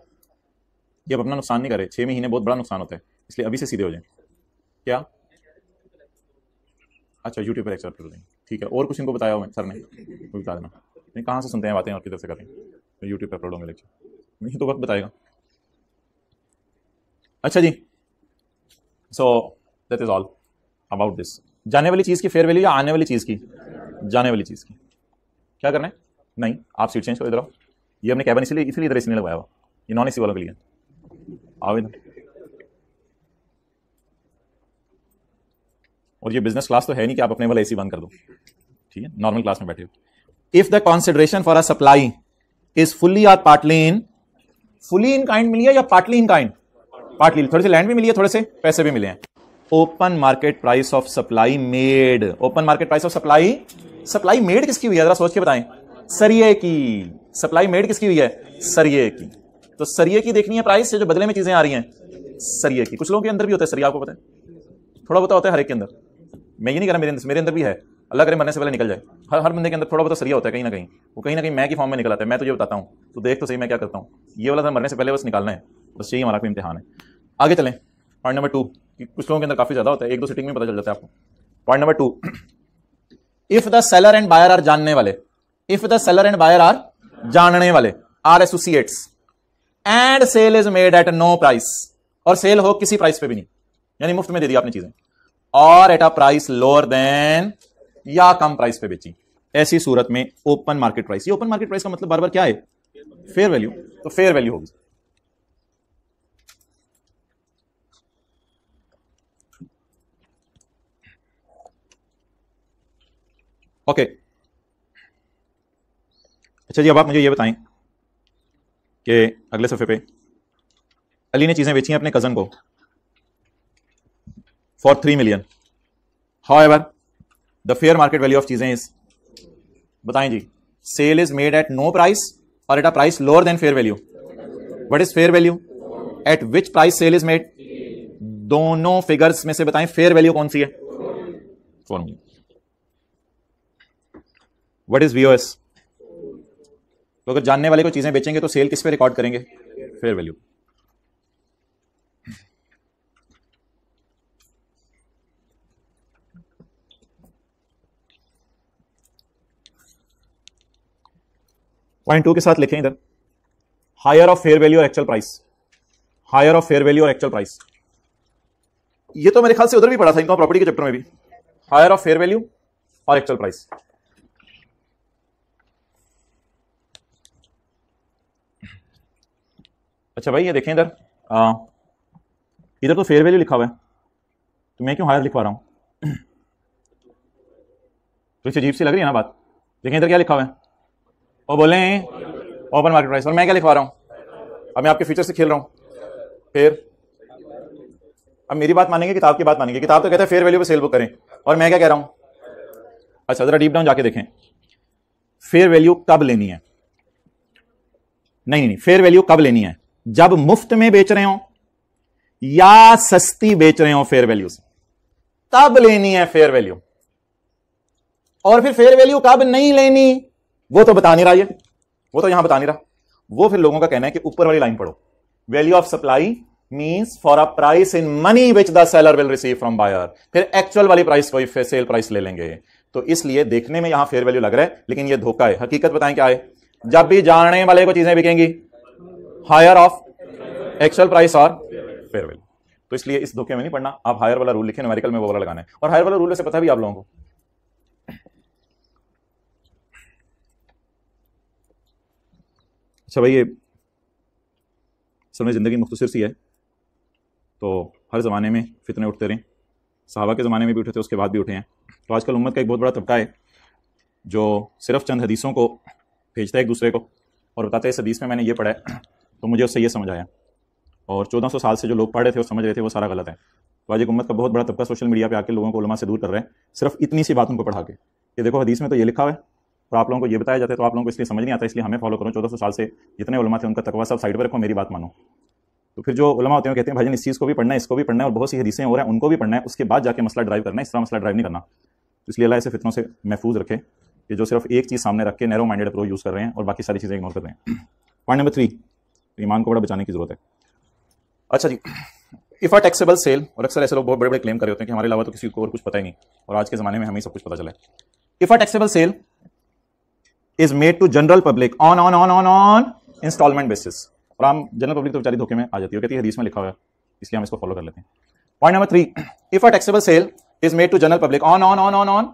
ये अब अपना नुकसान नहीं करें छः महीने बहुत बड़ा नुकसान होता है इसलिए अभी से सीधे हो जाएं क्या अच्छा यूट्यूब पर एक्सेप्ट कर देंगे ठीक है और कुछ इनको बताया हुआ सर ने कोई बता देना नहीं कहाँ से सुनते हैं बातें और किधर से करें यूट्यूब पर अपलोड होंगे लेक्चर नहीं तो वक्त बताएगा अच्छा जी so that is all about this जाने वाली चीज़ की फेयर वैल्यू या आने वाली चीज़ की जाने वाली चीज़ की क्या करना है नहीं आप सीट चेंज करो इधर आओ ये हमने कैबन इसलिए इसलिए इधर इसलिए लगाया हुआ ये नॉन ए वालों के लिए आओ इधर और ये बिजनेस क्लास तो है नहीं कि आप अपने वाला एसी बंद कर दो ठीक है नॉर्मल क्लास में बैठे हो if the consideration for a supply is fully or partly in fully in kind मिली है या पार्टली इन काइंड पार्टली थोड़े से लैंड भी मिली है थोड़े से पैसे भी मिले हैं open market price of supply made open market price of supply supply made किसकी हुई है जरा सोच के बताएं सरिये की सप्लाई मेड किसकी हुई है सरिये की तो सरिये की देखनी है प्राइस से जो बदले में चीजें आ रही हैं सरिये की कुछ लोगों के अंदर भी होता है सरिया आपको पता है थोड़ा बहुत होता है हर एक के अंदर मैं ये नहीं कह रहा मेरे अंदर मेरे अंदर भी है अल्लाह करे मरने से पहले निकल जाए हर हर बंदे के अंदर थोड़ा बहुत तो सरिया होता है कहीं ना कहीं वो कहीं ना कहीं मैं की फॉर्म में निकल आता है मैं तो ये बताता हूँ तो देख तो सही मैं क्या करता हूँ ये वाला था मरने से पहले बस निकालना है बस यही हमारा कोई इम्तहान है आगे चलें पॉइंट नंबर टू कुछ लोगों के अंदर काफ़ी ज़्यादा होता है एक दो सिटिंग में पता चल जाता है आपको point number two if the seller and buyer are जानने वाले if the seller and buyer are जानने वाले are associates and sale is made at no price और सेल हो किसी प्राइस पे भी नहीं यानी मुफ्त में दे दी आपने चीज़ें और at a price lower than या कम प्राइस पे बेची ऐसी सूरत में ओपन मार्केट प्राइस ये ओपन मार्केट प्राइस का मतलब बार बार क्या है फेयर वैल्यू तो फेयर वैल्यू होगी ओके okay. अच्छा जी अब आप मुझे ये बताएं कि अगले सफ़े पे अली ने चीज़ें बेची हैं अपने कज़न को three million however the fair market value of चीजें इज बताएं जी sale is made at no price और at a price lower than fair value what is fair value at which price sale is made दोनों figures में से बताएं fair value कौन सी है फॉर्मूला वट इज वीओएस तो अगर जानने वाले को चीजें बेचेंगे तो सेल किस पे रिकॉर्ड करेंगे फेयर वैल्यू पॉइंट टू के साथ लिखें इधर हायर ऑफ फेयर वैल्यू और actual price higher of fair value और एक्चुअल प्राइस ये तो मेरे ख्याल से उधर भी पढ़ा था इनका प्रॉपर्टी के चैप्टर में भी हायर ऑफ फेयर वैल्यू और एक्चुअल प्राइस अच्छा भाई ये देखें इधर इधर तो फेयर वैल्यू लिखा हुआ है तो मैं क्यों हायर लिखवा रहा हूं तो अजीब सी लग रही है ना बात देखें इधर क्या लिखा हुआ है वो बोले ओपन मार्केट प्राइस और मैं क्या लिखवा रहा हूँ अब मैं आपके फ्यूचर से खेल रहा हूँ फिर अब मेरी बात मानेंगे किताब की बात मानेंगे किताब तो कहते हैं फेयर वैल्यू पर सेल बुक करें और मैं क्या कह रहा हूँ अच्छा जरा डीप डाउन जाके देखें फेयर वैल्यू कब लेनी है नहीं नहीं फेयर वैल्यू कब लेनी है जब मुफ्त में बेच रहे हो या सस्ती बेच रहे हो फेयर वैल्यू से तब लेनी है फेयर वैल्यू और फिर फेयर वैल्यू कब नहीं लेनी वो तो बता नहीं रहा ये वो तो यहां बता नहीं रहा वो फिर लोगों का कहना है कि ऊपर वाली लाइन पढ़ो value of supply means for a price in money which the seller will receive from buyer फिर एक्चुअल वाली प्राइस को सेल प्राइस ले लेंगे तो इसलिए देखने में यहां फेयर वैल्यू लग रहा है लेकिन ये धोखा है हकीकत बताएं क्या है जब भी जाने वाले को चीजें बिकेंगी हायर ऑफ एक्चुअल प्राइस और फेयर वैल्यू तो इसलिए इस धोखे में नहीं पढ़ना आप हायर वाला रूल लिखे न्यूमेरिकल में वो वाला लगाना है और हायर वाला रूल से पता भी आप लोगों को अच्छा भाई ये समय ज़िंदगी मुख्तर सी है तो हर ज़माने में फितने उठते रहें सहाबा के ज़माने में भी उठे थे उसके बाद भी उठे हैं तो आजकल उम्मत का एक बहुत बड़ा तबका है जो सिर्फ चंद हदीसों को भेजता है एक दूसरे को और बताते इस हदीस में मैंने ये पढ़ा है तो मुझे उससे ये समझ आया और सौ साल से जो लोग पढ़ रहे थे और समझ रहे थे वो सारा गलत है तो आज एक उम्मत का बहुत बड़ा तबका सोशल मीडिया पर आके लोगों को उलमा से दूर कर रहे हैं सिर्फ इतनी सी बातों को पढ़ा के ये देखो हदीस में तो ये लिखा हुआ है तो आप लोगों को ये बताया जाता है तो आप लोगों को इसलिए समझ नहीं आता इसलिए हमें फॉलो करो चौदह सौ साल से जितने उलमा थे उनका तकवा सब साइड पर रखो मेरी बात मानो तो फिर जो उलमा होते हैं कहते हैं भाई इस चीज़ को भी पढ़ना है इसको भी पढ़ना है और बहुत सी हदीसें हो रहा है उनको भी पढ़ना है उसके बाद जाकर मसला ड्राइव करना है इस तरह मसला ड्राइव नहीं करना तो इसलिए अल्लाह ऐसे फितरों से महफूज रखे कि जो सिर्फ एक चीज़ सामने रख के नैरो माइंडेड अप्रोच यूज़ कर रहे हैं और बाकी सारी चीज़ें इग्नोर कर रहे हैं पॉइंट नंबर थ्री ईमान को बड़ा बचाने की जरूरत है अच्छा जी इफ़ा टैक्सेबल सेल और अक्सर ऐसे लोग बहुत बड़े बड़े क्लेम कर रहे होते हैं कि हमारे अलावा तो किसी को और कुछ पता ही नहीं और आज के ज़माने में हमें सब कुछ पता चला है if a taxable sale is made to general public on on on on on installment basis और हम जनरल पब्लिक तो बेचारी धोखे में आ जाती है कहती है हदीस में लिखा हुआ है इसलिए हम इसको फॉलो कर लेते हैं point number three if a taxable sale is made to general public on on on on on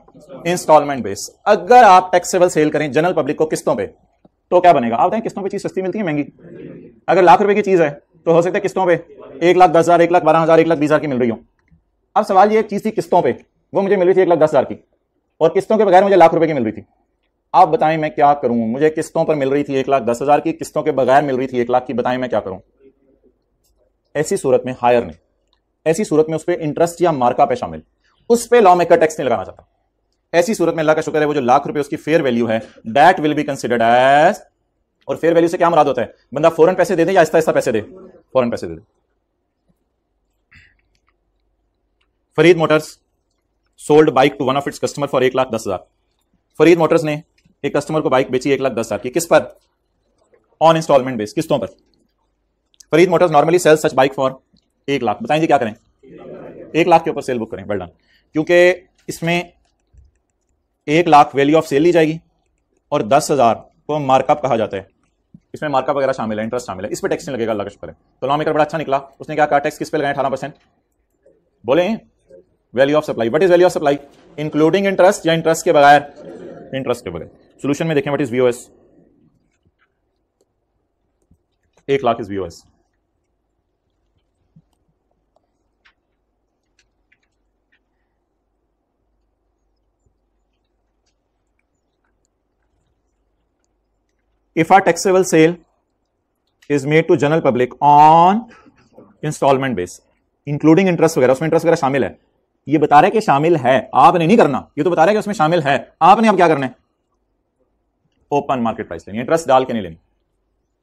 installment base अगर आप टैक्सेबल सेल करें जनरल पब्लिक को किस्तों पे तो क्या बनेगा आप बताएं किस्तों पे चीज सस्ती मिलती है महंगी अगर लाख रुपए की चीज है तो हो सकता है किस्तों पे एक लाख दस हजार एक लाख बारह हजार एक लाख बीस हजार की मिल रही हो अब सवाल ये एक चीज थी किस्तों पे वो मुझे मिल रही थी एक लाख दस हजार की और किस्तों के बगैर मुझे लाख रुपए की मिल रही थी आप बताएं मैं क्या करूं मुझे किस्तों पर मिल रही थी एक लाख दस हजार की किस्तों के बगैर मिल रही थी एक लाख की बताएं मैं क्या करूं ऐसी सूरत में हायर ने ऐसी सूरत में उस पर इंटरेस्ट या मार्का पे शामिल उस पर लॉ मेकर टैक्स नहीं लगाना चाहता ऐसी सूरत में अल्लाह का शुक्र है वो जो लाख रुपए उसकी फेयर वैल्यू है that will be considered as और फेयर वैल्यू से क्या मुराद होता है बंदा फॉरन पैसे दे दे या आता आहिस्ता पैसे दे फॉरन पैसे दे दे Farid motors sold bike to one of its customer for एक लाख दस हजार फरीद मोटर्स ने एक कस्टमर को बाइक बेची एक लाख दस हजार की किस पर ऑन इंस्टॉलमेंट बेस किस्तों पर Farid motors normally sell such bike for एक लाख बताएं जी क्या करें एक लाख के ऊपर सेल बुक करें वेल डन क्योंकि इसमें एक लाख वैल्यू ऑफ सेल ली जाएगी और दस हज़ार को मार्कअप कहा जाता है इसमें मार्कअप वगैरह शामिल है इंटरेस्ट शामिल है इस पर टैक्स नहीं लगेगा अल्लाह करें तो लॉ मेकर बड़ा अच्छा निकला उसने क्या कहा टैक्स किस पे लगाए अठारह परसेंट बोले value of supply what is value of supply including interest या इंटरेस्ट के बगैर इंटरेस्ट के बगैर सोल्यूशन में देखें वट इज एस एक lakh is as if a taxable sale is made to general public on installment base including interest वगैरह उसमें इंटरेस्ट वगैरह शामिल है ये बता रहे कि शामिल है आपने नहीं करना ये तो बता रहे कि उसमें शामिल है आपने अब क्या करना है ओपन मार्केट प्राइस लेनी है इंटरेस्ट डाल के नहीं लेनी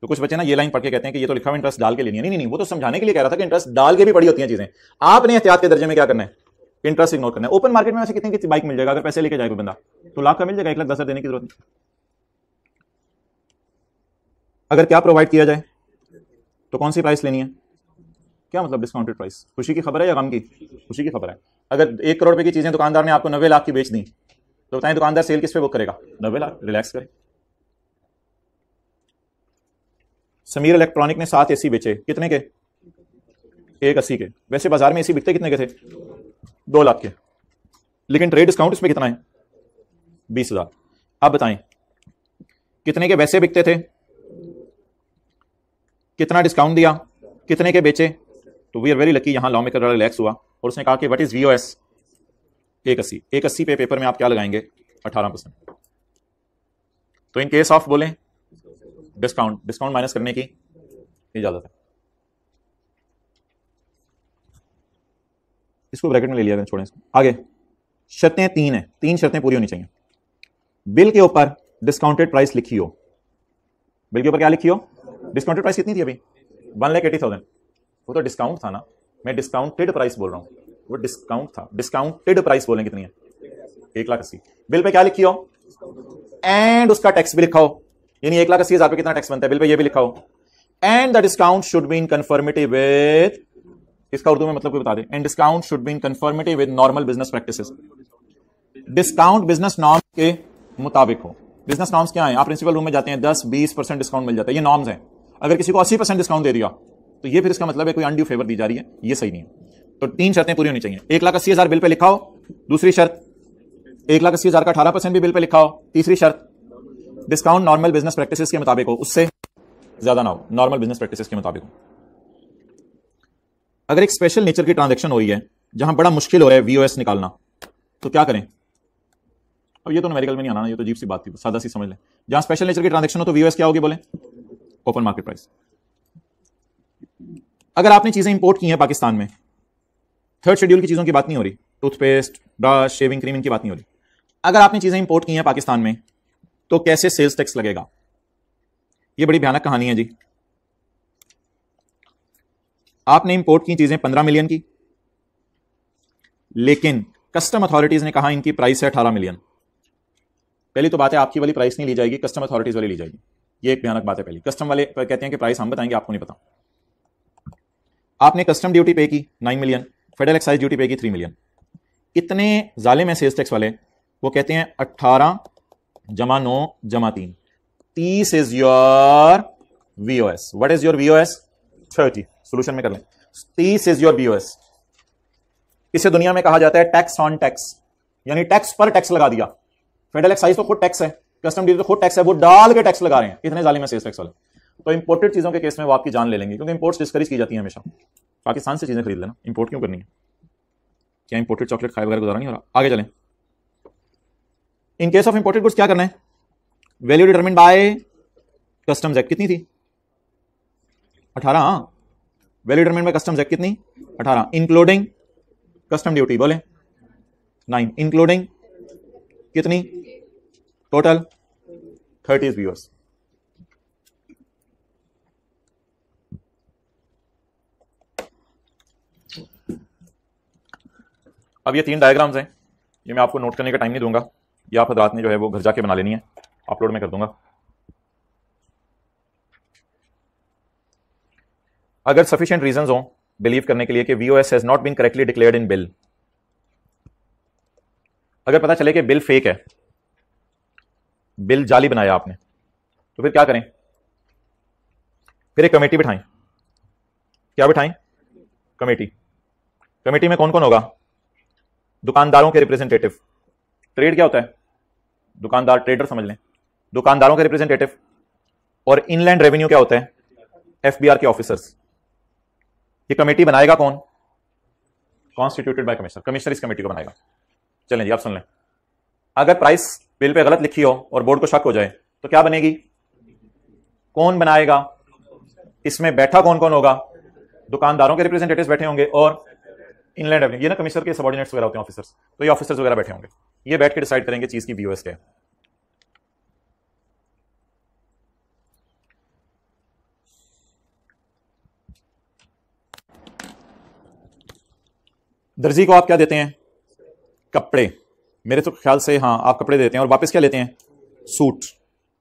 तो कुछ बच्चे ना ये लाइन पढ़ के कहते हैं कि ये तो लिखा हुआ इंटरेस्ट डाल के लेनी है नहीं नहीं, वो तो समझाने के लिए कह रहा था कि इंटरेस्ट डाल के भी पड़ी होती है चीजें आपने एहतियात के दर्जे में क्या करना है इंटरेस्ट इग्नोर करना है ओपन मार्केट में वैसे कितनी कितनी बाइक मिल जाएगा अगर पैसे लेके जाएगा बंदा तो लाख का मिल जाएगा एक लाख दस देने की जरूरत नहीं अगर क्या प्रोवाइड किया जाए तो कौन सी प्राइस लेनी है क्या मतलब डिस्काउंटेड प्राइस खुशी की खबर है या गम की खुशी की खबर है अगर एक करोड़ रुपए की चीजें दुकानदार ने आपको नब्बे लाख की बेच दी तो बताएं दुकानदार सेल किस पे बुक करेगा नब्बे लाख रिलैक्स करें समीर इलेक्ट्रॉनिक ने सात एसी बेचे कितने के एक अस्सी के वैसे बाजार में एसी बिकते कितने के थे दो लाख के लेकिन ट्रेड डिस्काउंट इसमें कितना है बीस हजार आप बताएं कितने के वैसे बिकते थे कितना डिस्काउंट दिया कितने के बेचे तो वी आर वेरी लकी यहाँ लॉ मेकर रिलैक्स हुआ और उसने कहा कि what is V O S एक अस्सी एक अस्सी पे पेपर में आप क्या लगाएंगे अठारह परसेंट तो इन केस ऑफ बोलें डिस्काउंट डिस्काउंट माइनस करने की इजाज़त है इसको ब्रैकेट में ले लिया छोड़ें इसको आगे शर्तें तीन हैं तीन शर्तें पूरी होनी चाहिए बिल के ऊपर डिस्काउंटेड प्राइस लिखी हो बिल के ऊपर क्या लिखी हो डिस्काउंटेड प्राइस कितनी थी अभी वन लैख एटी थाउजेंड वो तो डिस्काउंट था ना मैं डिस्काउंटेड प्राइस बोल रहा हूँ वो डिस्काउंट था डिस्काउंटेड प्राइस बोलें कितनी है एक लाख अस्सी बिल पे क्या लिखी हो एंड उसका टैक्स भी लिखा हो यानी एक लाख अस्सी हजार कितना टैक्स बनता है बिल पे ये भी लिखा हो and the discount should be in conformity with इसका उर्दू में मतलब कोई बता दे and discount should be in conformity with normal business practice discount business norm के मुताबिक हो बिजनेस नॉर्म्स क्या है आप प्रिंसिपल रूम में जाते हैं दस बीस परसेंट डिस्काउंट मिल जाता है ये नॉर्म्स हैं अगर किसी को अस्सी परसेंट डिस्काउंट दे दिया तो ये फिर इसका मतलब है कोई अनड्यू फेवर दी जा रही है ये सही नहीं है तो तीन शर्तें पूरी होनी चाहिए एक लाख अस्सी हजार बिल पे लिखाओ दूसरी शर्त एक लाख अस्सी हजार का अठारह परसेंट भी बिल पे लिखाओ तीसरी शर्त डिस्काउंट नॉर्मल बिजनेस प्रैक्टिस के मुताबिक हो उससे ज्यादा ना हो नॉर्मल बिजनेस प्रैक्टिस के मुताबिक हो अगर एक स्पेशल नेचर की ट्रांजेक्शन हो रही है जहां बड़ा मुश्किल हो रहा है वीओएस निकालना तो क्या करें अब ये तो न्यूमेरिकल में नहीं आना ना ये तो जीप सी बात थी सादा सी समझ लें जहां स्पेशल नेचर की ट्रांजेक्शन हो तो वीओएस क्या होगी बोले ओपन मार्केट प्राइस अगर आपने चीजें इंपोर्ट की हैं पाकिस्तान में थर्ड शेड्यूल की चीजों की बात नहीं हो रही टूथपेस्ट ब्रश शेविंग क्रीम इनकी बात नहीं हो रही अगर आपने चीजें इंपोर्ट की हैं पाकिस्तान में तो कैसे सेल्स टैक्स लगेगा ये बड़ी भयानक कहानी है जी आपने इंपोर्ट की चीजें पंद्रह मिलियन की लेकिन कस्टम अथॉरिटीज ने कहा इनकी प्राइस है अठारह मिलियन पहली तो बात है आपकी वाली प्राइस नहीं ली जाएगी कस्टम अथॉरिटीज वाली ली जाएगी ये एक भयानक बात है पहली कस्टम वाले कहते हैं कि प्राइस हम बताएंगे आपको नहीं पता आपने कस्टम ड्यूटी पे की nine million federal excise duty पे की थ्री मिलियन इतने जाले में सेल्स टैक्स वाले वो कहते हैं अट्ठारह जमा नौ जमा तीन तीस is your VOS what is your VOS thirty solution में कर लें तीस इज योर वीओएस इसे दुनिया में कहा जाता है टैक्स ऑन टैक्स यानी टैक्स पर टैक्स लगा दिया फेडरल एक्साइज तो खुद टैक्स है कस्टम ड्यूटी तो खुद टैक्स है वो डाल के टैक्स लगा रहे हैं इतने जाली में सेल्स टैक्स वाले तो इंपोर्टेड चीजों के केस में वो आपकी जान ले लेंगे क्योंकि इंपोर्ट्स डिस्करेज की जाती है हमेशा पाकिस्तान से चीजें खरीद लेना इंपोर्ट क्यों करनी है क्या इंपोर्टेड चॉकलेट खाए वगैरह गुजारा नहीं हो रहा आगे चलें in case of imported goods क्या करना है value determine by customs act कितनी थी अठारह value determine by customs act कितनी अठारह इंक्लूडिंग कस्टम ड्यूटी बोले नाइन इंक्लूडिंग कितनी टोटल थर्टी व्यूअर्स अब ये तीन डायग्राम्स हैं ये मैं आपको नोट करने का टाइम नहीं दूंगा या आप हजरात ने जो है वो घर जाके बना लेनी है अपलोड में कर दूंगा अगर सफिशियंट रीजन हो बिलीव करने के लिए कि V O S has not been correctly declared in bill अगर पता चले कि बिल फेक है बिल जाली बनाया आपने तो फिर क्या करें फिर एक कमेटी बिठाएं क्या बिठाएं कमेटी कमेटी में कौन कौन होगा दुकानदारों के रिप्रेजेंटेटिव ट्रेड क्या होता है दुकानदार ट्रेडर समझ लें दुकानदारों के रिप्रेजेंटेटिव और इनलैंड रेवेन्यू क्या होते हैं एफ के ऑफिसर्स ये कमेटी बनाएगा कौन कॉन्स्टिट्यूटेड बाय कमिश्नर कमिश्नर इस कमेटी को बनाएगा चलें जी आप सुन लें अगर प्राइस बिल पे गलत लिखी हो और बोर्ड को शक हो जाए तो क्या बनेगी कौन बनाएगा इसमें बैठा कौन कौन होगा दुकानदारों के रिप्रेजेंटेटिव्स बैठे होंगे और इनलैंड ये ना कमिश्नर के सबॉर्डिनेट्स वगैरह होते हैं ऑफिसर्स तो ये ऑफिसर्स वगैरह बैठे होंगे ये बैठ के डिसाइड करेंगे चीज़ की बी क्या दर्जी को आप क्या देते हैं कपड़े मेरे तो ख्याल से हाँ आप कपड़े देते हैं और वापस क्या लेते हैं सूट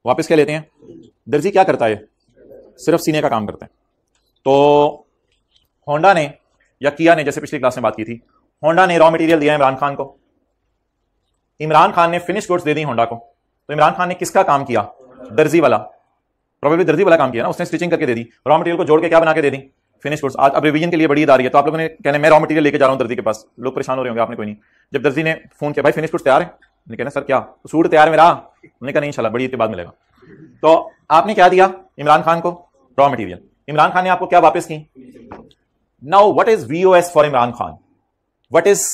वापस क्या लेते हैं दर्जी क्या करता है सिर्फ सीने का काम करते हैं तो होंडा ने या किया ने जैसे पिछली क्लास में बात की थी होंडा ने रॉ मटेरियल दिया इमरान खान को इमरान खान ने फिनिश गुड्स दे दी होंडा को तो इमरान खान ने किसका काम किया दर्जी वाला प्रोबेबली दर्जी वाला काम किया ना उसने स्टिचिंग करके दे दी रॉ मटेरियल को जोड़ के क्या बना के दे दी फिनिश गुड्स आज अब रिविजन के लिए बड़ी दार है तो आप लोगों ने कहने मैं रॉ मटेरियल लेकर जा रहा हूँ दर्जी के पास लोग परेशान हो रहे होंगे आपने कोई नहीं जब दर्जी ने फोन किया भाई फिनिश गुड्स तैयार है कहना सर क्या तो सूट तैयार मेरा उन्होंने कहा नहीं चला बड़ी के बाद मिलेगा तो आपने क्या दिया इमरान खान को रॉ मटेरियल इमरान खान ने आपको क्या वापस की now what is as for Imran Khan what is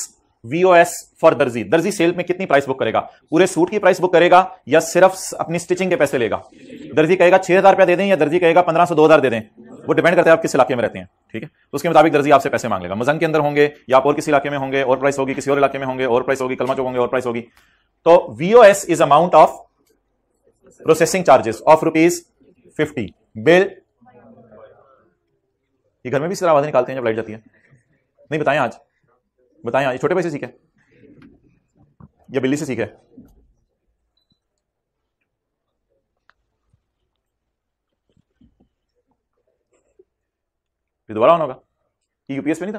V O S for दर्जी दर्जी सेल में कितनी प्राइस बुक करेगा पूरे सूट की प्राइस बुक करेगा या सिर्फ अपनी स्टिचिंग के पैसे लेगा दर्जी कहेगा छह हजार रुपया दे दें या दर्जी कहेगा पंद्रह सौ दो हजार दे दें वो डिपेंड करते हैं आप किस इलाके में रहते हैं ठीक है तो उसके मुताबिक दर्जी आपसे पैसे मांग लेगा मजंग के अंदर होंगे या आप और किसी इलाके में होंगे और प्राइस होगी किसी और इलाके में होंगे और प्राइस होगी कलमा चौक होंगे और प्राइस होगी तो V O S is amount of processing charges of rupees fifty bill ये घर में भी इस तरह आवाज़ें निकालते हैं जब लाइट जाती है नहीं बताएं आज बताएं आज छोटे पैसे सीखे या बिल्ली से सीखे फिर दोबारा ऑन होगा ये यूपीएस पे नहीं था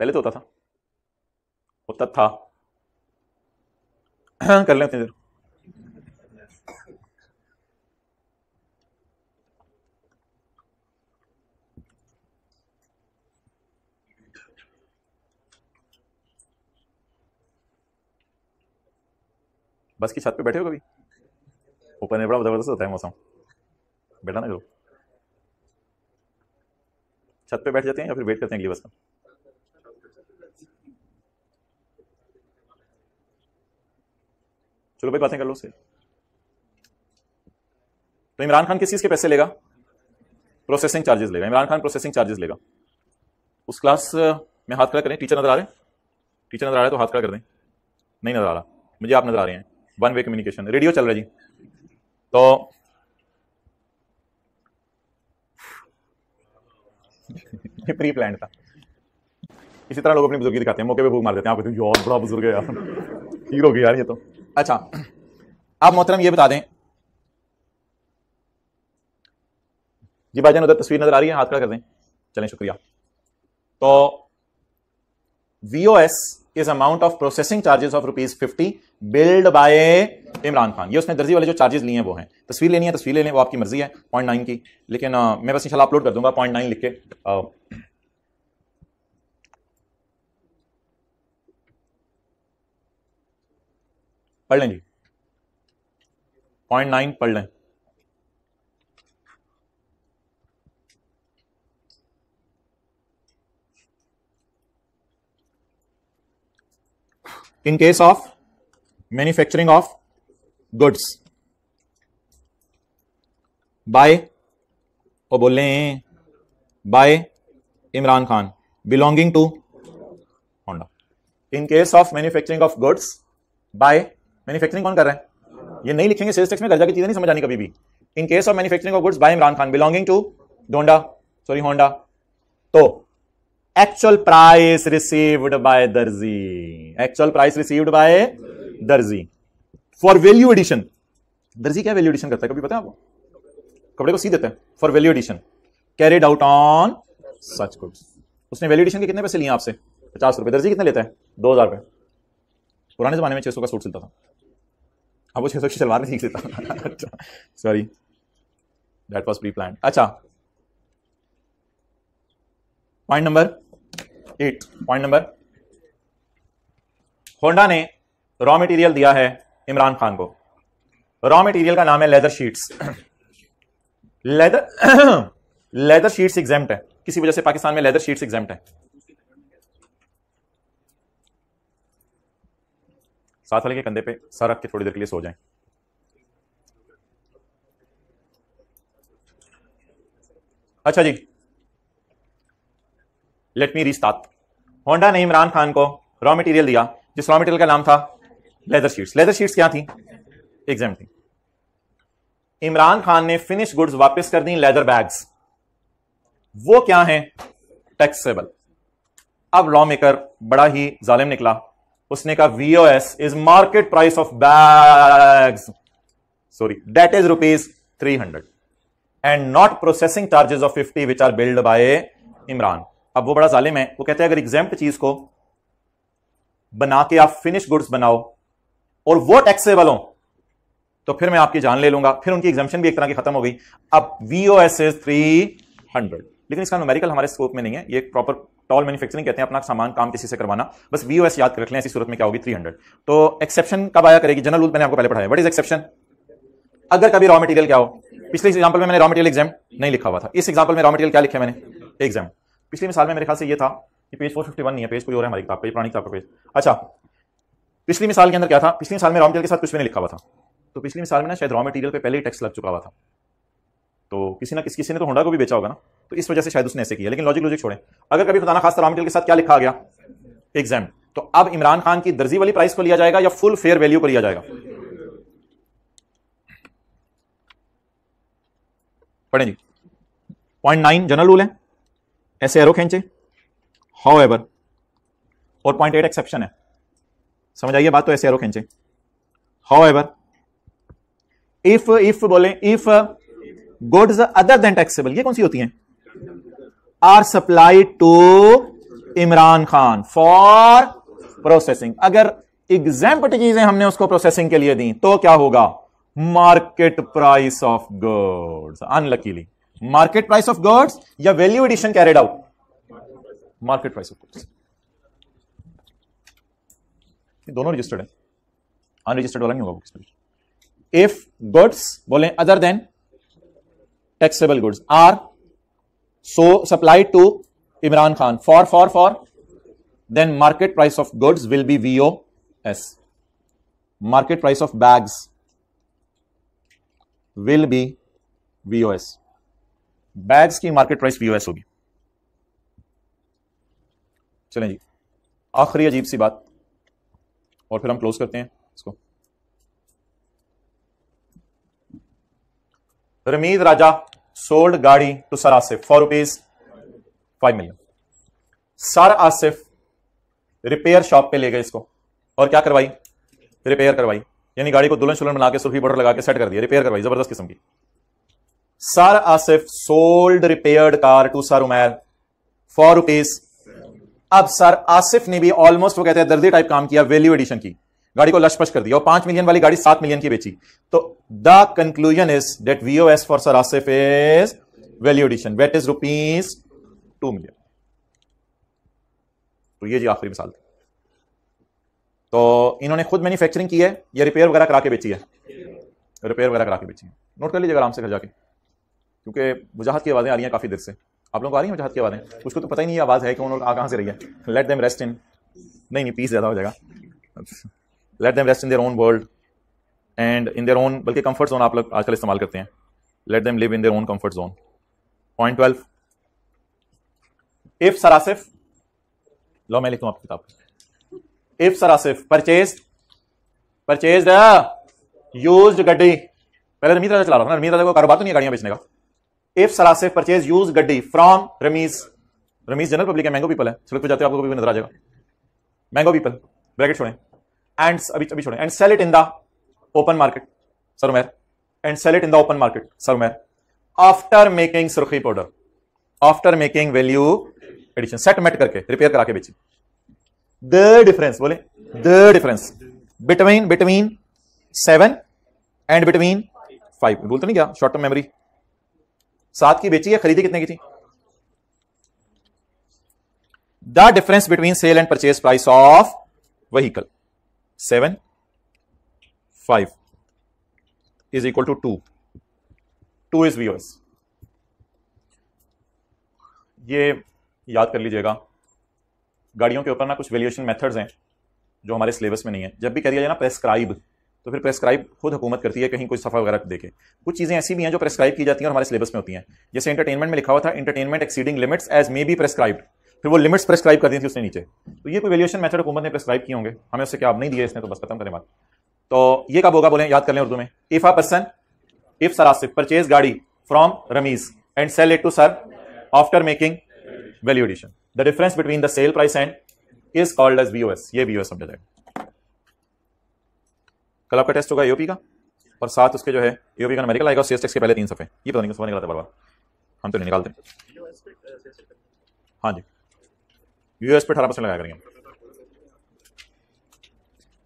पहले तो होता था होता था कर लें उतनी देर बस की छत पे बैठे हो कभी ऊपर में बड़ा ज़बरदस्त होता है मौसम बैठा ना करो छत पे बैठ जाते हैं या फिर वेट करते हैं अगली बस का चलो भाई बातें कर लो उससे तो इमरान खान किस चीज़ के पैसे लेगा प्रोसेसिंग चार्जेस लेगा इमरान खान प्रोसेसिंग चार्जेस लेगा उस क्लास में हाथ खड़ा करें टीचर नज़र आ रहे हैं टीचर नज़र आ रहा है तो हाथ खड़ा कर दें नहीं नज़र आ रहा मुझे आप नज़र आ रहे हैं वन वे कम्युनिकेशन रेडियो चल रहा है जी तो प्री प्लान था इसी तरह लोग अपनी बुजुर्गी दिखाते हैं मौके पे भूख मार देते हैं आप कहते यार बड़ा बुजुर्ग है यार हीरो यार ये तो अच्छा आप मोहतरम ये बता दें जी भाई उधर तस्वीर नजर आ रही है हाथ खड़ा कर दें चलें शुक्रिया तो V O S is amount of processing charges of rupees fifty billed by Imran Khan ये उसने दर्जी वाले जो चार्जेस लिए हैं वो हैं तस्वीर लेनी है तस्वीर लेने वो आपकी मर्जी है पॉइंट नाइन की लेकिन आ, मैं बस इंशाल्लाह अपलोड कर दूंगा पॉइंट नाइन लिख के आ, पढ़ लें जी पॉइंट नाइन पढ़ लें in case of manufacturing of goods by वो बोल रहे हैं by Imran Khan belonging to Honda in case of manufacturing of goods by manufacturing कौन कर रहा है ये नहीं लिखेंगे सेल्स टैक्स में घर की चीजें नहीं समझ आनी कभी भी in case of manufacturing of goods by Imran Khan belonging to डोंडा सॉरी होंडा तो एक्चुअल प्राइस रिसीव्ड बाय दर्जी एक्चुअल प्राइस रिसीव्ड बाय दर्जी फॉर वैल्यू एडिशन दर्जी क्या वैल्यू एडिशन करता है कभी पता है आपको कपड़े को सी देता है for value addition carried out on such goods उसने वैल्यू एडिशन के कितने पैसे लिए आपसे पचास रुपए दर्जी कितने लेता है दो हजार रुपए पुराने जमाने में छह सौ का सूट सिलता था अब वो छह सौ की सलवार नहीं सिलता sorry that was preplan अच्छा point number eight point number Honda ने रॉ मटेरियल दिया है इमरान खान को रॉ मटेरियल का नाम है leather sheets leather leather sheets exempt है किसी वजह से पाकिस्तान में लेदर शीट्स एग्जाम है साथ वाले के कंधे पे सर रख के थोड़ी देर के लिए सो जाएं अच्छा जी लेट मी रिस्टार्ट होंडा ने इमरान खान को रॉ मटेरियल दिया जिस रॉ मटेरियल का नाम था लेदर शीट्स लेदर शीट्स क्या थी एग्जाम थी इमरान खान ने फिनिश गुड्स वापस कर दी लेदर बैग्स वो क्या है टैक्सेबल अब लॉ मेकर बड़ा ही जालिम निकला उसने कहा VOS is market price of bags sorry that is rupees three hundred and not processing charges of fifty which are billed by Imran अब वो बड़ा जालिम है वो कहते हैं अगर एग्जाम्प्ट चीज को बना के आप फिनिश गुड्स बनाओ और वो टैक्सेबल हो तो फिर मैं आपकी जान ले लूंगा फिर उनकी एग्जामेशन भी एक तरह की खत्म हो गई अब VO S S three hundred लेकिन इसका नोमेरिकल हमारे स्कोप में नहीं है ये प्रॉपर टॉल मैन्युफैक्चरिंग कहते हैं अपना सामान काम किसी से करवाना बस वी एस याद कर रख लें ऐसी सूरत में क्या होगी थ्री हंड्रेड तो एक्सेप्शन कब आया करेगी जनरल रूल मैंने आपको पहले पढ़ाया वट इज एक्सेप्शन अगर कभी रॉ मटेरियल क्या हो पिछले एग्जाम्पल में मैंने रॉ मटेरियल एग्जाम नहीं लिखा हुआ था इस एग्जाम्पल में रॉ मटेरियल क्या लिखा मैंने एग्जाम पिछले मिसाल में मेरे ख्याल से ये था कि पेज 451 नहीं है पेज कोई और है हमारी किताब पे पुरानी किताब का पेज अच्छा पिछली मिसाल के अंदर क्या था पिछली मिसाल में रॉ मटेरियल के साथ कुछ भी नहीं लिखा हुआ था तो पिछली मिसाल में ना शायद रॉ मटेरियल पे पहले ही टैक्स लग चुका हुआ था तो किसी ना किसी ने तो होंडा को भी बेचा होगा ना तो इस वजह से शायद उसने ऐसे किया लेकिन लॉजिक लॉजिक छोड़े अगर कभी खुदाना खास रॉ मटेरियल के साथ क्या लिखा गया एग्जाम तो अब इमरान खान की दर्जी वाली प्राइस को लिया जाएगा या फुल फेयर वैल्यू को लिया जाएगा पढ़ें जी पॉइंट नाइन जनरल रूल है ऐसे एरो खींचे हाउ एवर और पॉइंट एट एक्सेप्शन है समझ आइए बात तो ऐसे एरो खींचे हाउ एवर इफ इफ बोले if goods other than taxable ये कौन सी होती हैं are supply to Imran Khan for processing अगर एग्जाम्पल चीजें हमने उसको प्रोसेसिंग के लिए दी तो क्या होगा market price of goods unluckily market price of goods या value addition carried out market price of goods दोनों रजिस्टर्ड है अनरजिस्टर्ड वाला नहीं होगा इफ गुड्स बोले other than taxable goods are so supply to Imran Khan for for for then market price of goods will be VO S market price of bags will be VO S bags की market price POS होगी चलें जी आखिरी अजीब सी बात और फिर हम close करते हैं इसको रमीद राजा सोल्ड गाड़ी to sir Asif for rupees five million sir Asif repair shop पे ले गए इसको और क्या करवाई रिपेयर करवाई यानी गाड़ी को दुल्हन शुलन बना के सुर्खी बॉर्डर लगा के सेट कर दिया रिपेयर करवाई जबरदस्त किस्म की sir Asif sold repaired car to sir Umair for rupees अब सर आसिफ ने भी ऑलमोस्ट वो कहते हैं दर्दी टाइप काम किया वैल्यू एडिशन की गाड़ी को लशपश कर दिया और पांच मिलियन वाली गाड़ी सात मिलियन की बेची तो the conclusion is that VO S for sir Asif is value addition what is rupees two million तो ये जी आखिरी मिसाल थी तो इन्होंने खुद मैन्युफैक्चरिंग की है या रिपेयर वगैरह करा के बेची है रिपेयर वगैरह करा के बेची है नोट कर लीजिएगा आराम से घर जाके क्योंकि वजाहत की आवाज़ें आ रही हैं काफ़ी देर से आप लोगों को आ रही हैं वजाहत की आवाज़ें उसको तो पता ही नहीं आवाज़ है कि उन्होंने आ कहाँ से रही है लेट देम रेस्ट इन नहीं नहीं पीस ज़्यादा हो जाएगा let them rest in their own world and in their own बल्कि कम्फर्ट जोन आप लोग आजकल इस्तेमाल करते हैं let them live in their own comfort zone point twelve if सरासिफ लो मैं लिखता आपकी किताब इफ सरासिफ परचेज परचेज यूज गड्डी पहले रमीत राजा चला रहा था ना रमीत राजा को कारोबार तो नहीं है गाड़ियाँ बेचने का इफ सरासे परचेज यूज गड्डी from Rameez Rameez general public है मैंगो पीपल है सड़क पर जाते हो आपको कभी नजर आ जाएगा मैंगो पीपल ब्रैकेट छोड़े एंड अभी अभी छोड़े and sell it in the open market सरमैर and sell it in the open market सरमैर आफ्टर मेकिंग सुर्खी powder after making value addition set मेट करके रिपेयर करा के बेची द डिफरेंस बोले the difference between between seven and between five बोलते नहीं क्या शॉर्ट टर्म मेमोरी सात की बेची है खरीदी कितने की थी the difference between sale and purchase price of vehicle seven five is equal to two two is viewers ये याद कर लीजिएगा गाड़ियों के ऊपर ना कुछ वैल्यूएशन मेथड्स हैं जो हमारे सिलेबस में नहीं है जब भी कह दिया जाए ना प्रेस्क्राइब तो फिर प्रेस्क्राइब खुद हुकूमत करती है कहीं कोई सफ़ा वगैरह देखे कुछ चीज़ें ऐसी भी हैं जो प्रेस्क्राइब की जाती हैं और हमारे सिलेबस में होती हैं जैसे इंटरटेनमेंट में लिखा हुआ था entertainment exceeding limits as may be prescribed फिर वो लिमिट्स प्रेस्क्राइब कर दी थी उसने नीचे तो ये कोई वैल्यूशन मेथड हुकूमत ने प्रेस्क्राइब किए होंगे हमें उससे क्या आप नहीं दिया इसने तो बस खत्म करें बात तो ये कब होगा बोले याद कर लें उर्दू में इफ आ पर्सन इफ सरासिफ परचेज गाड़ी from Rameez and sell it to sir after making value addition the difference between the sale price and is called as B O S ये बी ओ एस समझा जाएगा कल आपका test होगा EOP का और साथ उसके जो है ईओपी का मेडिकल आएगा और सी के पहले तीन सफ़े ये पता नहीं सफ़ा निकलता बार बार हम तो नहीं निकालते हाँ जी यू एस पे अठारह परसेंट लगाया करेंगे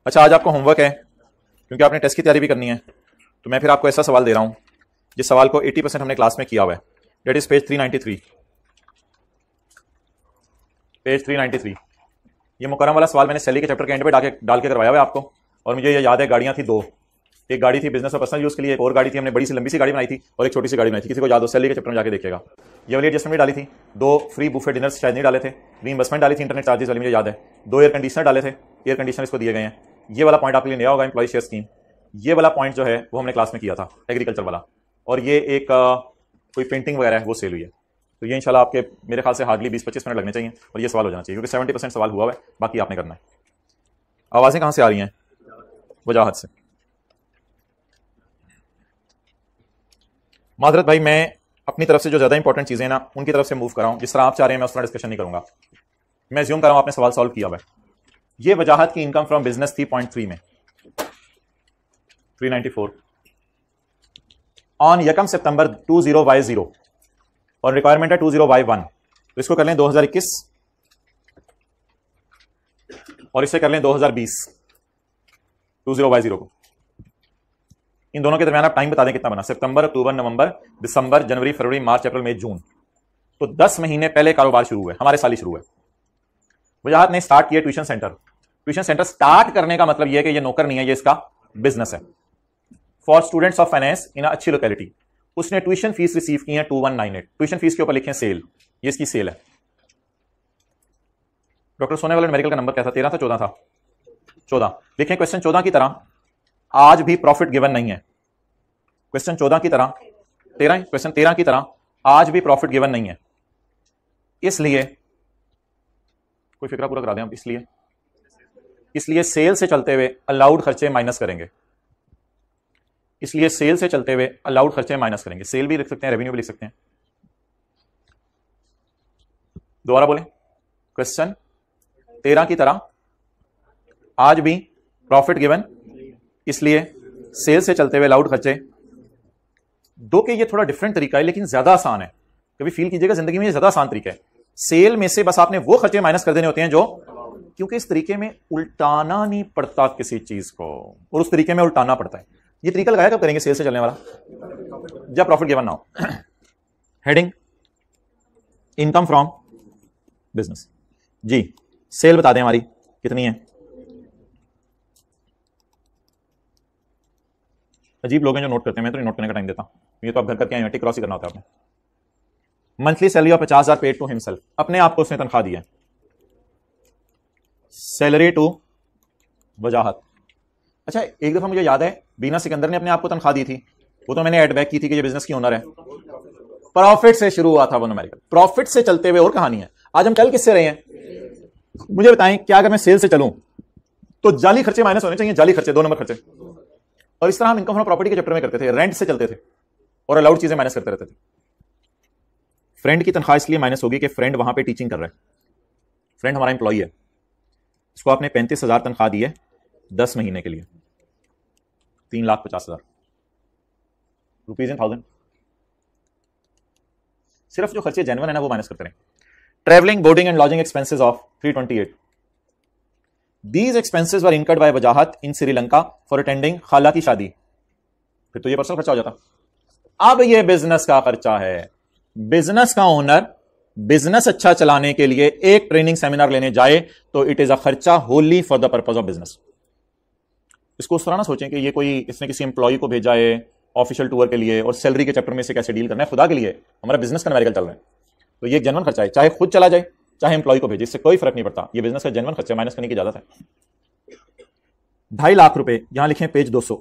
अच्छा आज आपको होमवर्क है क्योंकि आपने टेस्ट की तैयारी भी करनी है तो मैं फिर आपको ऐसा सवाल दे रहा हूँ जिस सवाल को 80 परसेंट हमने क्लास में किया हुआ है डेट इज पेज 393 पेज 393 ये मुकरम वाला सवाल मैंने सैली के चैप्टर के एंड पे डाल डाल के करवाया हुआ है आपको और मुझे ये याद है गाड़ियाँ थी दो एक गाड़ी थी बिजनेस और पर्सनल यूज़ के लिए एक और गाड़ी थी हमने बड़ी सी लंबी सी गाड़ी बनाई थी और एक छोटी सी गाड़ी बनाई थी किसी को याद हो सैली के चक्कर में जाकर देखेगा ये वाली एडजस्टमेंट डाली थी दो फ्री बुफे डिनर शायद नहीं डाले थे इन्वेस्टमेंट डाली थी इंटरनेट चार्जेस वाली मुझे याद है दो एयर कंडीशनर डाले थे एयर कंडीशनर इसको दिए गए हैं ये वाला पॉइंट आपके लिए नया होगा एम्प्लॉय शेयर स्कीम ये वाला पॉइंट जो है वो हमने क्लास में किया था एग्रीकल्चर वाला और ये एक कोई पेंटिंग वगैरह है वो सेल हुई है तो ये इंशाल्लाह आपके मेरे ख्याल से हार्डली बीस पच्चीस मिनट लगने चाहिए और ये सवाल हो जाना चाहिए क्योंकि सेवेंटी परसेंट सवाल हुआ है बाकी आपने करना है आवाज़ें कहाँ से आ रही हैं वजाहत से माजरत भाई मैं अपनी तरफ से जो ज़्यादा इंपॉर्टेंट चीज़ें ना उनकी तरफ से मूव कराऊँ जिस तरह आप चाह रहे हैं मैं उस तरह डिस्कशन नहीं करूंगा मैं ज्यूम कर रहा हूं आपने सवाल सॉल्व किया हुआ ये वजाहत की इनकम फ्रॉम बिजनेस थी पॉइंट थ्री में थ्री नाइनटी फोर ऑन यकम सितंबर टू जीरो वाई जीरो और रिक्वायरमेंट है टू जीरो वाई वन तो इसको कर लें दो हज़ार इक्कीस और इसे कर लें दो हज़ार बीस टू जीरो बाई जीरो को इन दोनों के दरमियान आप टाइम बता दें कितना बना सितंबर अक्टूबर नवंबर दिसंबर जनवरी फरवरी मार्च अप्रैल मई जून तो दस महीने पहले कारोबार शुरू हुआ हमारे साल ही शुरू है वजाहत ने स्टार्ट किया tuition centre tuition centre start करने का मतलब यह है कि यह नौकर नहीं है ये इसका बिजनेस है for students of finance in अच्छी लोकेलिटी उसने ट्यूशन फीस रिसीव की है two one nine eight tuition fees के ऊपर लिखे सेल ये इसकी सेल है डॉक्टर सोने वाले मेडिकल का नंबर क्या था तेरह था चौदह था चौदह देखें क्वेश्चन चौदह की तरह आज भी प्रॉफिट गिवन नहीं है क्वेश्चन चौदह की तरह तेरह क्वेश्चन तेरह की तरह आज भी प्रॉफिट गिवन नहीं है इसलिए कोई फिक्र पूरा करा दें आप इसलिए इसलिए सेल से चलते हुए अलाउड खर्चे माइनस करेंगे इसलिए सेल से चलते हुए अलाउड खर्चे माइनस करेंगे सेल भी लिख सकते हैं रेवेन्यू भी लिख सकते हैं दोबारा बोले क्वेश्चन तेरह की तरह आज भी प्रॉफिट गिवन इसलिए सेल से चलते हुए लाउड खर्चे दो के ये थोड़ा डिफरेंट तरीका है लेकिन ज्यादा आसान है कभी फील कीजिएगा जिंदगी में ये ज्यादा आसान तरीका है सेल में से बस आपने वो खर्चे माइनस कर देने होते हैं जो क्योंकि इस तरीके में उल्टाना नहीं पड़ता किसी चीज को और उस तरीके में उल्टाना पड़ता है ये तरीका लगाया कब करेंगे सेल से चलने वाला जब प्रॉफिट गिवन ना हो हेडिंग इनकम फ्रॉम बिजनेस जी सेल बता दें हमारी कितनी है अजीब लोग हैं जो नोट करते हैं मैं तो नोट करने का टाइम देता हूँ ये तो आप घर करके आई क्रॉस ही करना होता है आपने मंथली सैलरी ऑफ पचास हज़ार पेड टू हिमसेल्फ अपने आप को उसने तनख्वाह दी है सैलरी टू वजाहत अच्छा एक दफ़ा मुझे याद है बीना सिकंदर ने अपने आप को तनख्वाह दी थी वो तो मैंने एड बैक की थी कि ये बिजनेस की ओनर है प्रॉफिट से शुरू हुआ था वन अमेरिका प्रॉफिट से चलते हुए और कहानी है आज हम चल किससे रहे हैं मुझे बताएं क्या अगर मैं सेल से चलूं तो जाली खर्चे माइनस होने चाहिए जाली खर्चे दो नंबर खर्चे और इस तरह हम इनकम फ्रॉम प्रॉपर्टी के चैप्टर में करते थे रेंट से चलते थे और अलाउड चीजें माइनस करते रहते थे फ्रेंड की तनख्वाह इसलिए माइनस होगी कि फ्रेंड वहां पे टीचिंग कर रहा है फ्रेंड हमारा एम्प्लॉय है इसको आपने पैंतीस हजार तनख्वाह दी है दस महीने के लिए तीन लाख पचास हजार रुपीज इन थाउजेंड सिर्फ जो खर्चे जेनवन है ना वो माइनस करते रहे travelling boarding and lodging expenses of three twenty eight these expenses were incurred by Wajahat in Sri Lanka for attending खाला की शादी फिर तो ये पर्सनल खर्चा हो जाता अब ये बिजनेस का खर्चा है बिजनेस का ओनर बिजनेस अच्छा चलाने के लिए एक ट्रेनिंग सेमिनार लेने जाए तो इट इज अ खर्चा wholly for the purpose of business इसको उस तरह ना सोचें कि ये कोई इसने किसी एम्प्लॉय को भेजा है ऑफिशियल टूर के लिए और सैलरी के चैप्टर में इसे कैसे डील करना है खुदा के लिए हमारा बिजनेस का मेरिकल चल रहा है तो ये जनवन खर्चा है चाहे खुद चला जाए चाहे एम्प्लॉई को भेजे इससे कोई फर्क नहीं पड़ता ये बिजनेस का जनवन खर्चा माइनस करने की ज्यादा है ढाई लाख रुपए यहां लिखे पेज 200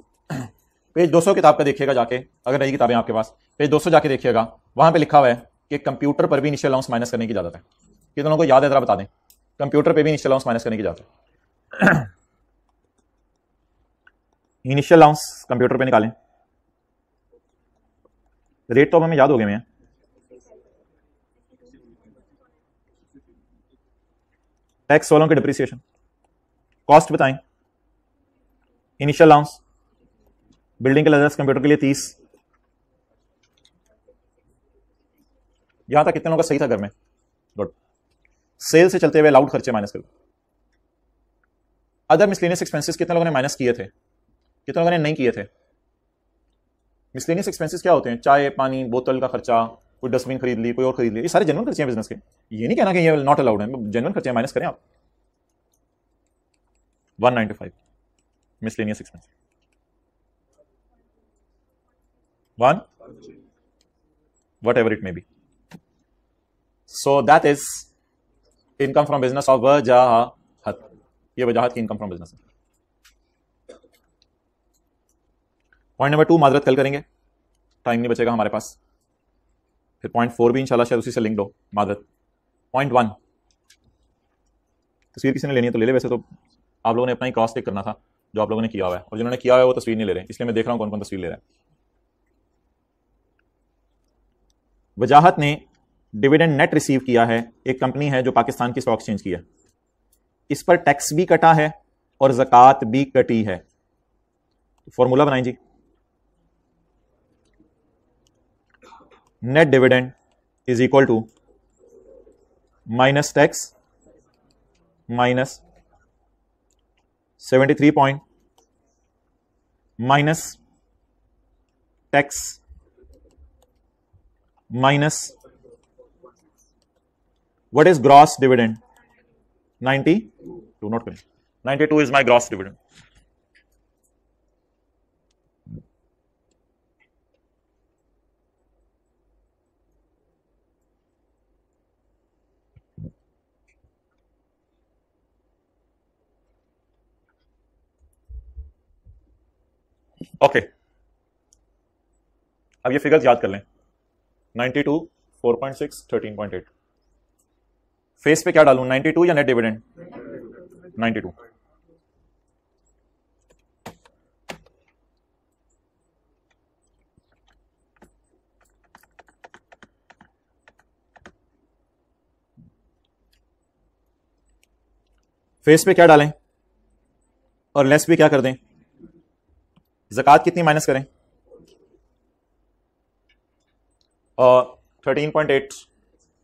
पेज 200 किताब का देखिएगा जाके अगर नई किताबें आपके पास पेज 200 जाके देखिएगा वहां पे लिखा हुआ है कि कंप्यूटर पर भी इनिशियल अलाउंस माइनस करने की ज्यादा है कितनों को याद है जरा बता दें कंप्यूटर पर भी इनिशियल अलाउंस माइनस करने की ज्यादा इनिशियल लाउंस कंप्यूटर पे निकालें रेट तो अब हमें याद हो गए मैं एक्स वालों के डिप्रिसिएशन कॉस्ट बताएं इनिशियल अलाउंस बिल्डिंग के दस कंप्यूटर के लिए तीस यहां तक कितने लोगों का सही था घर में गुड सेल से चलते हुए अलाउड खर्चे माइनस करो अदर मिसलेनियस एक्सपेंसेस कितने लोगों ने माइनस किए थे कितने लोगों ने नहीं किए थे मिसलेनियस एक्सपेंसेस क्या होते हैं चाय पानी बोतल का खर्चा कोई डस्टबिन खरीद ली कोई और खरीद ली ये सारे जनवन खर्चे हैं बिजनेस के ये नहीं कहना कि ये नॉट अलाउड है जनवन खर्चे माइनस करें आप one ninety five miscellaneous expense one whatever it may be so that is income from business of Wajahat ये वजाहत की income from business point number two माजरत कल करेंगे टाइम नहीं बचेगा हमारे पास फिर पॉइंट फोर भी इंशाल्लाह शायद उसी से लिंक हो मादत पॉइंट वन तस्वीर किसी ने लेनी है तो ले ले वैसे तो आप लोगों ने अपना ही क्रॉस चेक करना था जो आप लोगों ने किया हुआ है और जिन्होंने किया हुआ है वो तस्वीर नहीं ले रहे इसलिए मैं देख रहा हूँ कौन कौन तस्वीर ले रहा है वजाहत ने डिविडेंड नेट रिसीव किया है एक कंपनी है जो पाकिस्तान की स्टॉक एक्सचेंज की है इस पर टैक्स भी कटा है और जक़ात भी कटी है फॉर्मूला बनाएं जी net dividend is equal to minus tax minus 73 point minus tax minus what is gross dividend 90 do not correct 92 is my gross dividend okay okay. अब ये फिगर्स याद कर लें 92, 4.6, 13.8 फेस पे क्या डालू 92 या नेट डिविडेंड 92 फेस पे क्या डालें और लेस भी क्या कर दें ज़क़़त कितनी माइनस करें thirteen point eight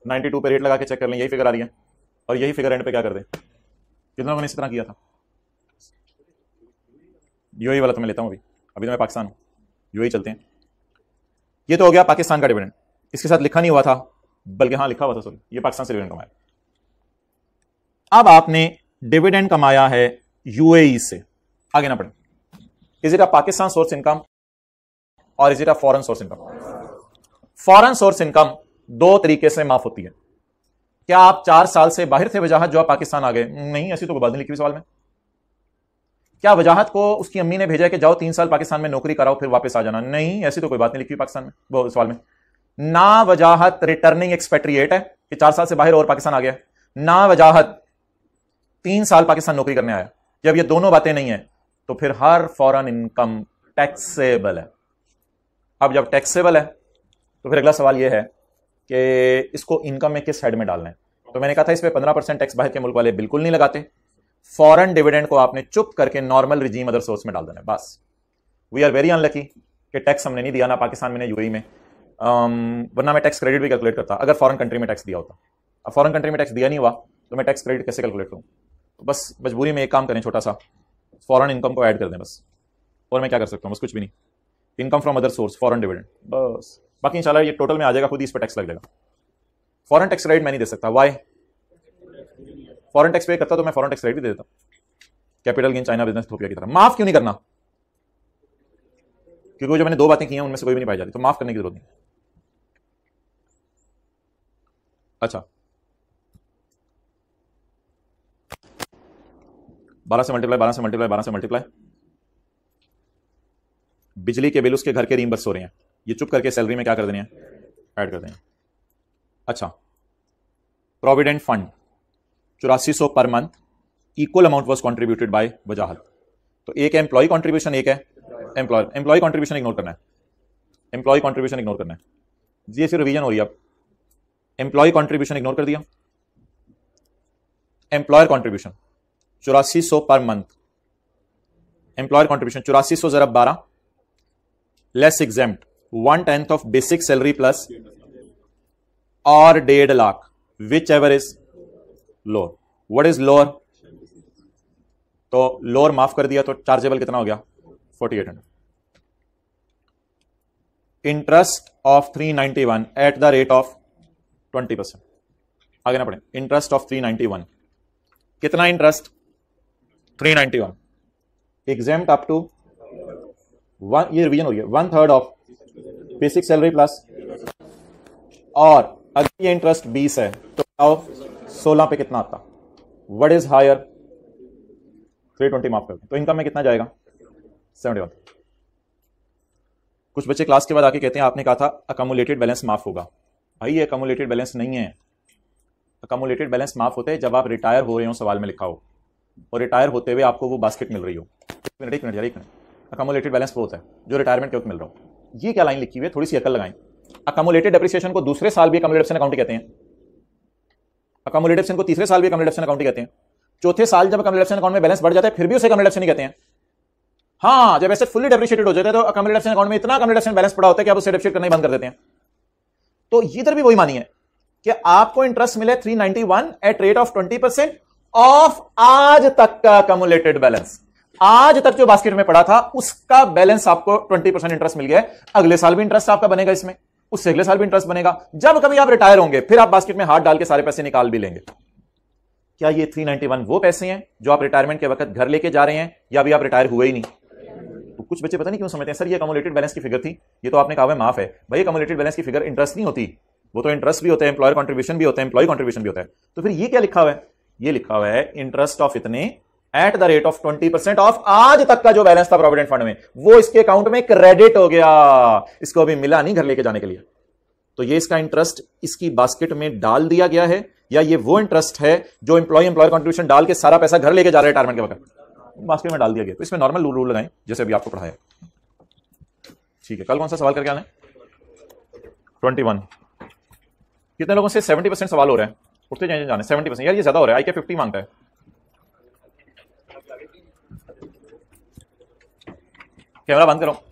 ninety two पर रेट लगा के चेक कर लें यही फिगर आ रही है और यही फिगर एंड पे क्या कर दें कितना मैंने इसी तरह किया था यू वाला तो मैं लेता हूँ अभी अभी तो मैं पाकिस्तान हूँ यू चलते हैं ये तो हो गया पाकिस्तान का डिविडेंड इसके साथ लिखा नहीं हुआ था बल्कि हाँ लिखा हुआ था सॉरी ये पाकिस्तान से डिविडेंड कमाया अब आपने डिविडेंड कमाया है यूएई e से आगे ना पढ़ें is it a Pakistan source income और is it a foreign source income foreign source income दो तरीके से माफ होती है क्या आप चार साल से बाहर थे वजाहत जो आप पाकिस्तान आ गए नहीं ऐसी तो कोई बात नहीं लिखी सवाल में क्या वजाहत को उसकी अम्मी ने भेजा कि जाओ तीन साल पाकिस्तान में नौकरी कराओ फिर वापस आ जाना नहीं ऐसी तो कोई बात नहीं लिखी पाकिस्तान में वो सवाल में ना वजाहत रिटर्निंग एक्सपेट्रिएट है कि चार साल से बाहर और पाकिस्तान आ गया ना वजाहत तीन साल पाकिस्तान नौकरी करने आया जब ये दोनों बातें नहीं है तो फिर हर फॉरन इनकम टैक्सेबल है अब जब टैक्सेबल है तो फिर अगला सवाल यह है कि इसको इनकम में किस हेड में डालना है तो मैंने कहा था इस पर पंद्रह परसेंट टैक्स बाहर के मुल्क वाले बिल्कुल नहीं लगाते फॉरन डिविडेंड को आपने चुप करके नॉर्मल रिजीम अदर सोर्स में डाल देना है बस वी आर वेरी अनलकी कि टैक्स हमने नहीं दिया ना पाकिस्तान में ना यू e में वरना मैं टैक्स क्रेडिट भी कैलकुलेट करता अगर फॉरन कंट्री में टैक्स दिया होता अब फॉरन कंट्री में टैक्स दिया नहीं हुआ तो मैं टैक्स क्रेडिट कैसे कैलकुलेट करूँ तो बस मजबूरी में एक काम करें छोटा सा फॉरन इनकम को ऐड कर दें बस और मैं क्या कर सकता हूँ बस कुछ भी नहीं income from other source foreign dividend बस बाकी इन ये टोटल में आ जाएगा खुद ही इस पर टैक्स लग जाएगा फॉरन टैक्स रेट मैं नहीं दे सकता वाई फॉरन टैक्स पे करता तो मैं फॉरन टैक्स रेट भी दे देता कैपिटल गेन चाइना बिजनेस थोपिया की तरह माफ क्यों नहीं करना क्योंकि जो मैंने दो बातें की हैं उनमें से कोई भी नहीं पाई जाती तो माफ करने की जरूरत नहीं अच्छा बारह से मल्टीप्लाई बारह से मल्टीप्लाई बारह से मल्टीप्लाई बिजली के बिल उसके घर के रीमबर्स हो रहे हैं ये चुप करके सैलरी में क्या कर देने हैं ऐड कर देने अच्छा प्रोविडेंट फंड चौरासी सौ पर month equal amount was contributed by Wajahat तो एक एम्प्लॉय कॉन्ट्रीब्यूशन एक है एम्प्लॉय एम्प्लॉय कॉन्ट्रीब्यूशन इग्नोर करना है एम्प्लॉय कॉन्ट्रीब्यूशन इग्नोर करना है जी ऐसी रिविजन हो रही है अब एम्प्लॉय कॉन्ट्रीब्यूशन इग्नोर कर दिया एम्प्लॉयर कॉन्ट्रीब्यूशन चौरासी सौ पर मंथ एम्प्लॉयर कॉन्ट्रीब्यूशन चौरासी सौ जरा बारह less exempt one tenth of basic salary plus और डेढ़ lakh whichever is lower what is lower तो लोअर माफ कर दिया तो चार्जेबल कितना हो गया forty eight hundred interest of three ninety one at the rate of twenty percent आगे ना पढ़े interest of three ninety one कितना interest 391 exempt up to one ये रिवीजन हो गया one third of basic salary plus और अगर ये इंटरेस्ट 20 है तो बताओ 16 पे कितना आता वट इज हायर 320 माफ कर तो इनकम में कितना जाएगा 71 कुछ बच्चे क्लास के बाद आके कहते हैं आपने कहा था अकमोलेटेड बैलेंस माफ होगा भाई ये अकोमोलेटेड बैलेंस नहीं है अकोमोलेटेड बैलेंस माफ होते हैं जब आप रिटायर हो रहे हो सवाल में लिखा हो और रिटायर होते हुए आपको वो बास्केट मिल रही हो एक मिनट एक मिनट यार एक मिनट अकोमोलेटेड बैलेंस बहुत है जो रिटायरमेंट के वक्त मिल रहा हूँ ये क्या लाइन लिखी हुई है थोड़ी सी अकल लगाएं अकोमोलेटेड डेप्रिसिएशन को दूसरे साल भी अकोमोलेटेशन अकाउंट कहते हैं अकोमोलेटेशन को तीसरे साल भी अकोमोलेटेशन अकाउंट कहते हैं चौथे साल जब अकोमोलेटेशन अकाउंट में बैलेंस बढ़ जाता है फिर भी उसे अकोमोलेटेशन ही कहते हैं हाँ जब ऐसे फुली डेप्रिशिएटेड हो जाता है तो अकोमोडेशन अकाउंट में इतना अकोमोडेशन बैलेंस पड़ा होता है कि आप उसे डेप्रिशिएट करना ही बंद कर देते हैं तो इधर भी वही मानी है कि आपको इंटरेस्ट मिले 391 at rate of twenty percent of आज तक का कमुलेटेड बैलेंस आज तक जो बास्केट में पड़ा था उसका बैलेंस आपको 20 परसेंट इंटरेस्ट मिल गया है अगले साल भी इंटरेस्ट आपका बनेगा इसमें उससे अगले साल भी इंटरेस्ट बनेगा जब कभी आप रिटायर होंगे फिर आप बास्केट में हाथ डाल के सारे पैसे निकाल भी लेंगे क्या ये 391 वो पैसे हैं जो आप रिटायरमेंट के वक्त घर लेके जा रहे हैं या अभी आप रिटायर हुए ही नहीं तो कुछ बच्चे पता नहीं क्यों समझते हैं सर ये कमुलेटेड बैलेंस की फिगर थी ये तो आपने कहा है माफ है भाई कमुलेटेड बैलेंस की फिगर इंटरेस्ट नहीं होती वो तो इंटरेस्ट भी होता है एम्प्लॉयर कॉन्ट्रीब्यूशन भी होता है एम्प्लॉय कॉन्ट्रीब्यूशन भी होता है तो फिर ये क्या लिखा हुआ है ये लिखा हुआ है इंटरेस्ट ऑफ इतने at the rate of twenty percent of आज तक का जो बैलेंस था प्रोविडेंट फंड में वो इसके अकाउंट में क्रेडिट हो गया इसको अभी मिला नहीं घर लेके जाने के लिए तो ये इसका इंटरेस्ट इसकी बास्केट में डाल दिया गया है या ये वो इंटरेस्ट है जो इंप्लॉय इंप्लॉय कॉन्ट्रीब्यूशन डाल के सारा पैसा घर लेके जा रहे रिटायरमेंट के वक्त बास्केट में डाल दिया गया तो इसमें नॉर्मल रूल लगाए जैसे अभी आपको पढ़ाया ठीक है कल कौन सा सवाल करके आना है ट्वेंटी वन कितने लोगों से सेवेंटी परसेंट सवाल हो रहा है उठते जाने जाने सेवेंटी परसेंट यार ये ज़्यादा हो रहा है आई के फिफ्टी मांगता है कैमरा बंद करो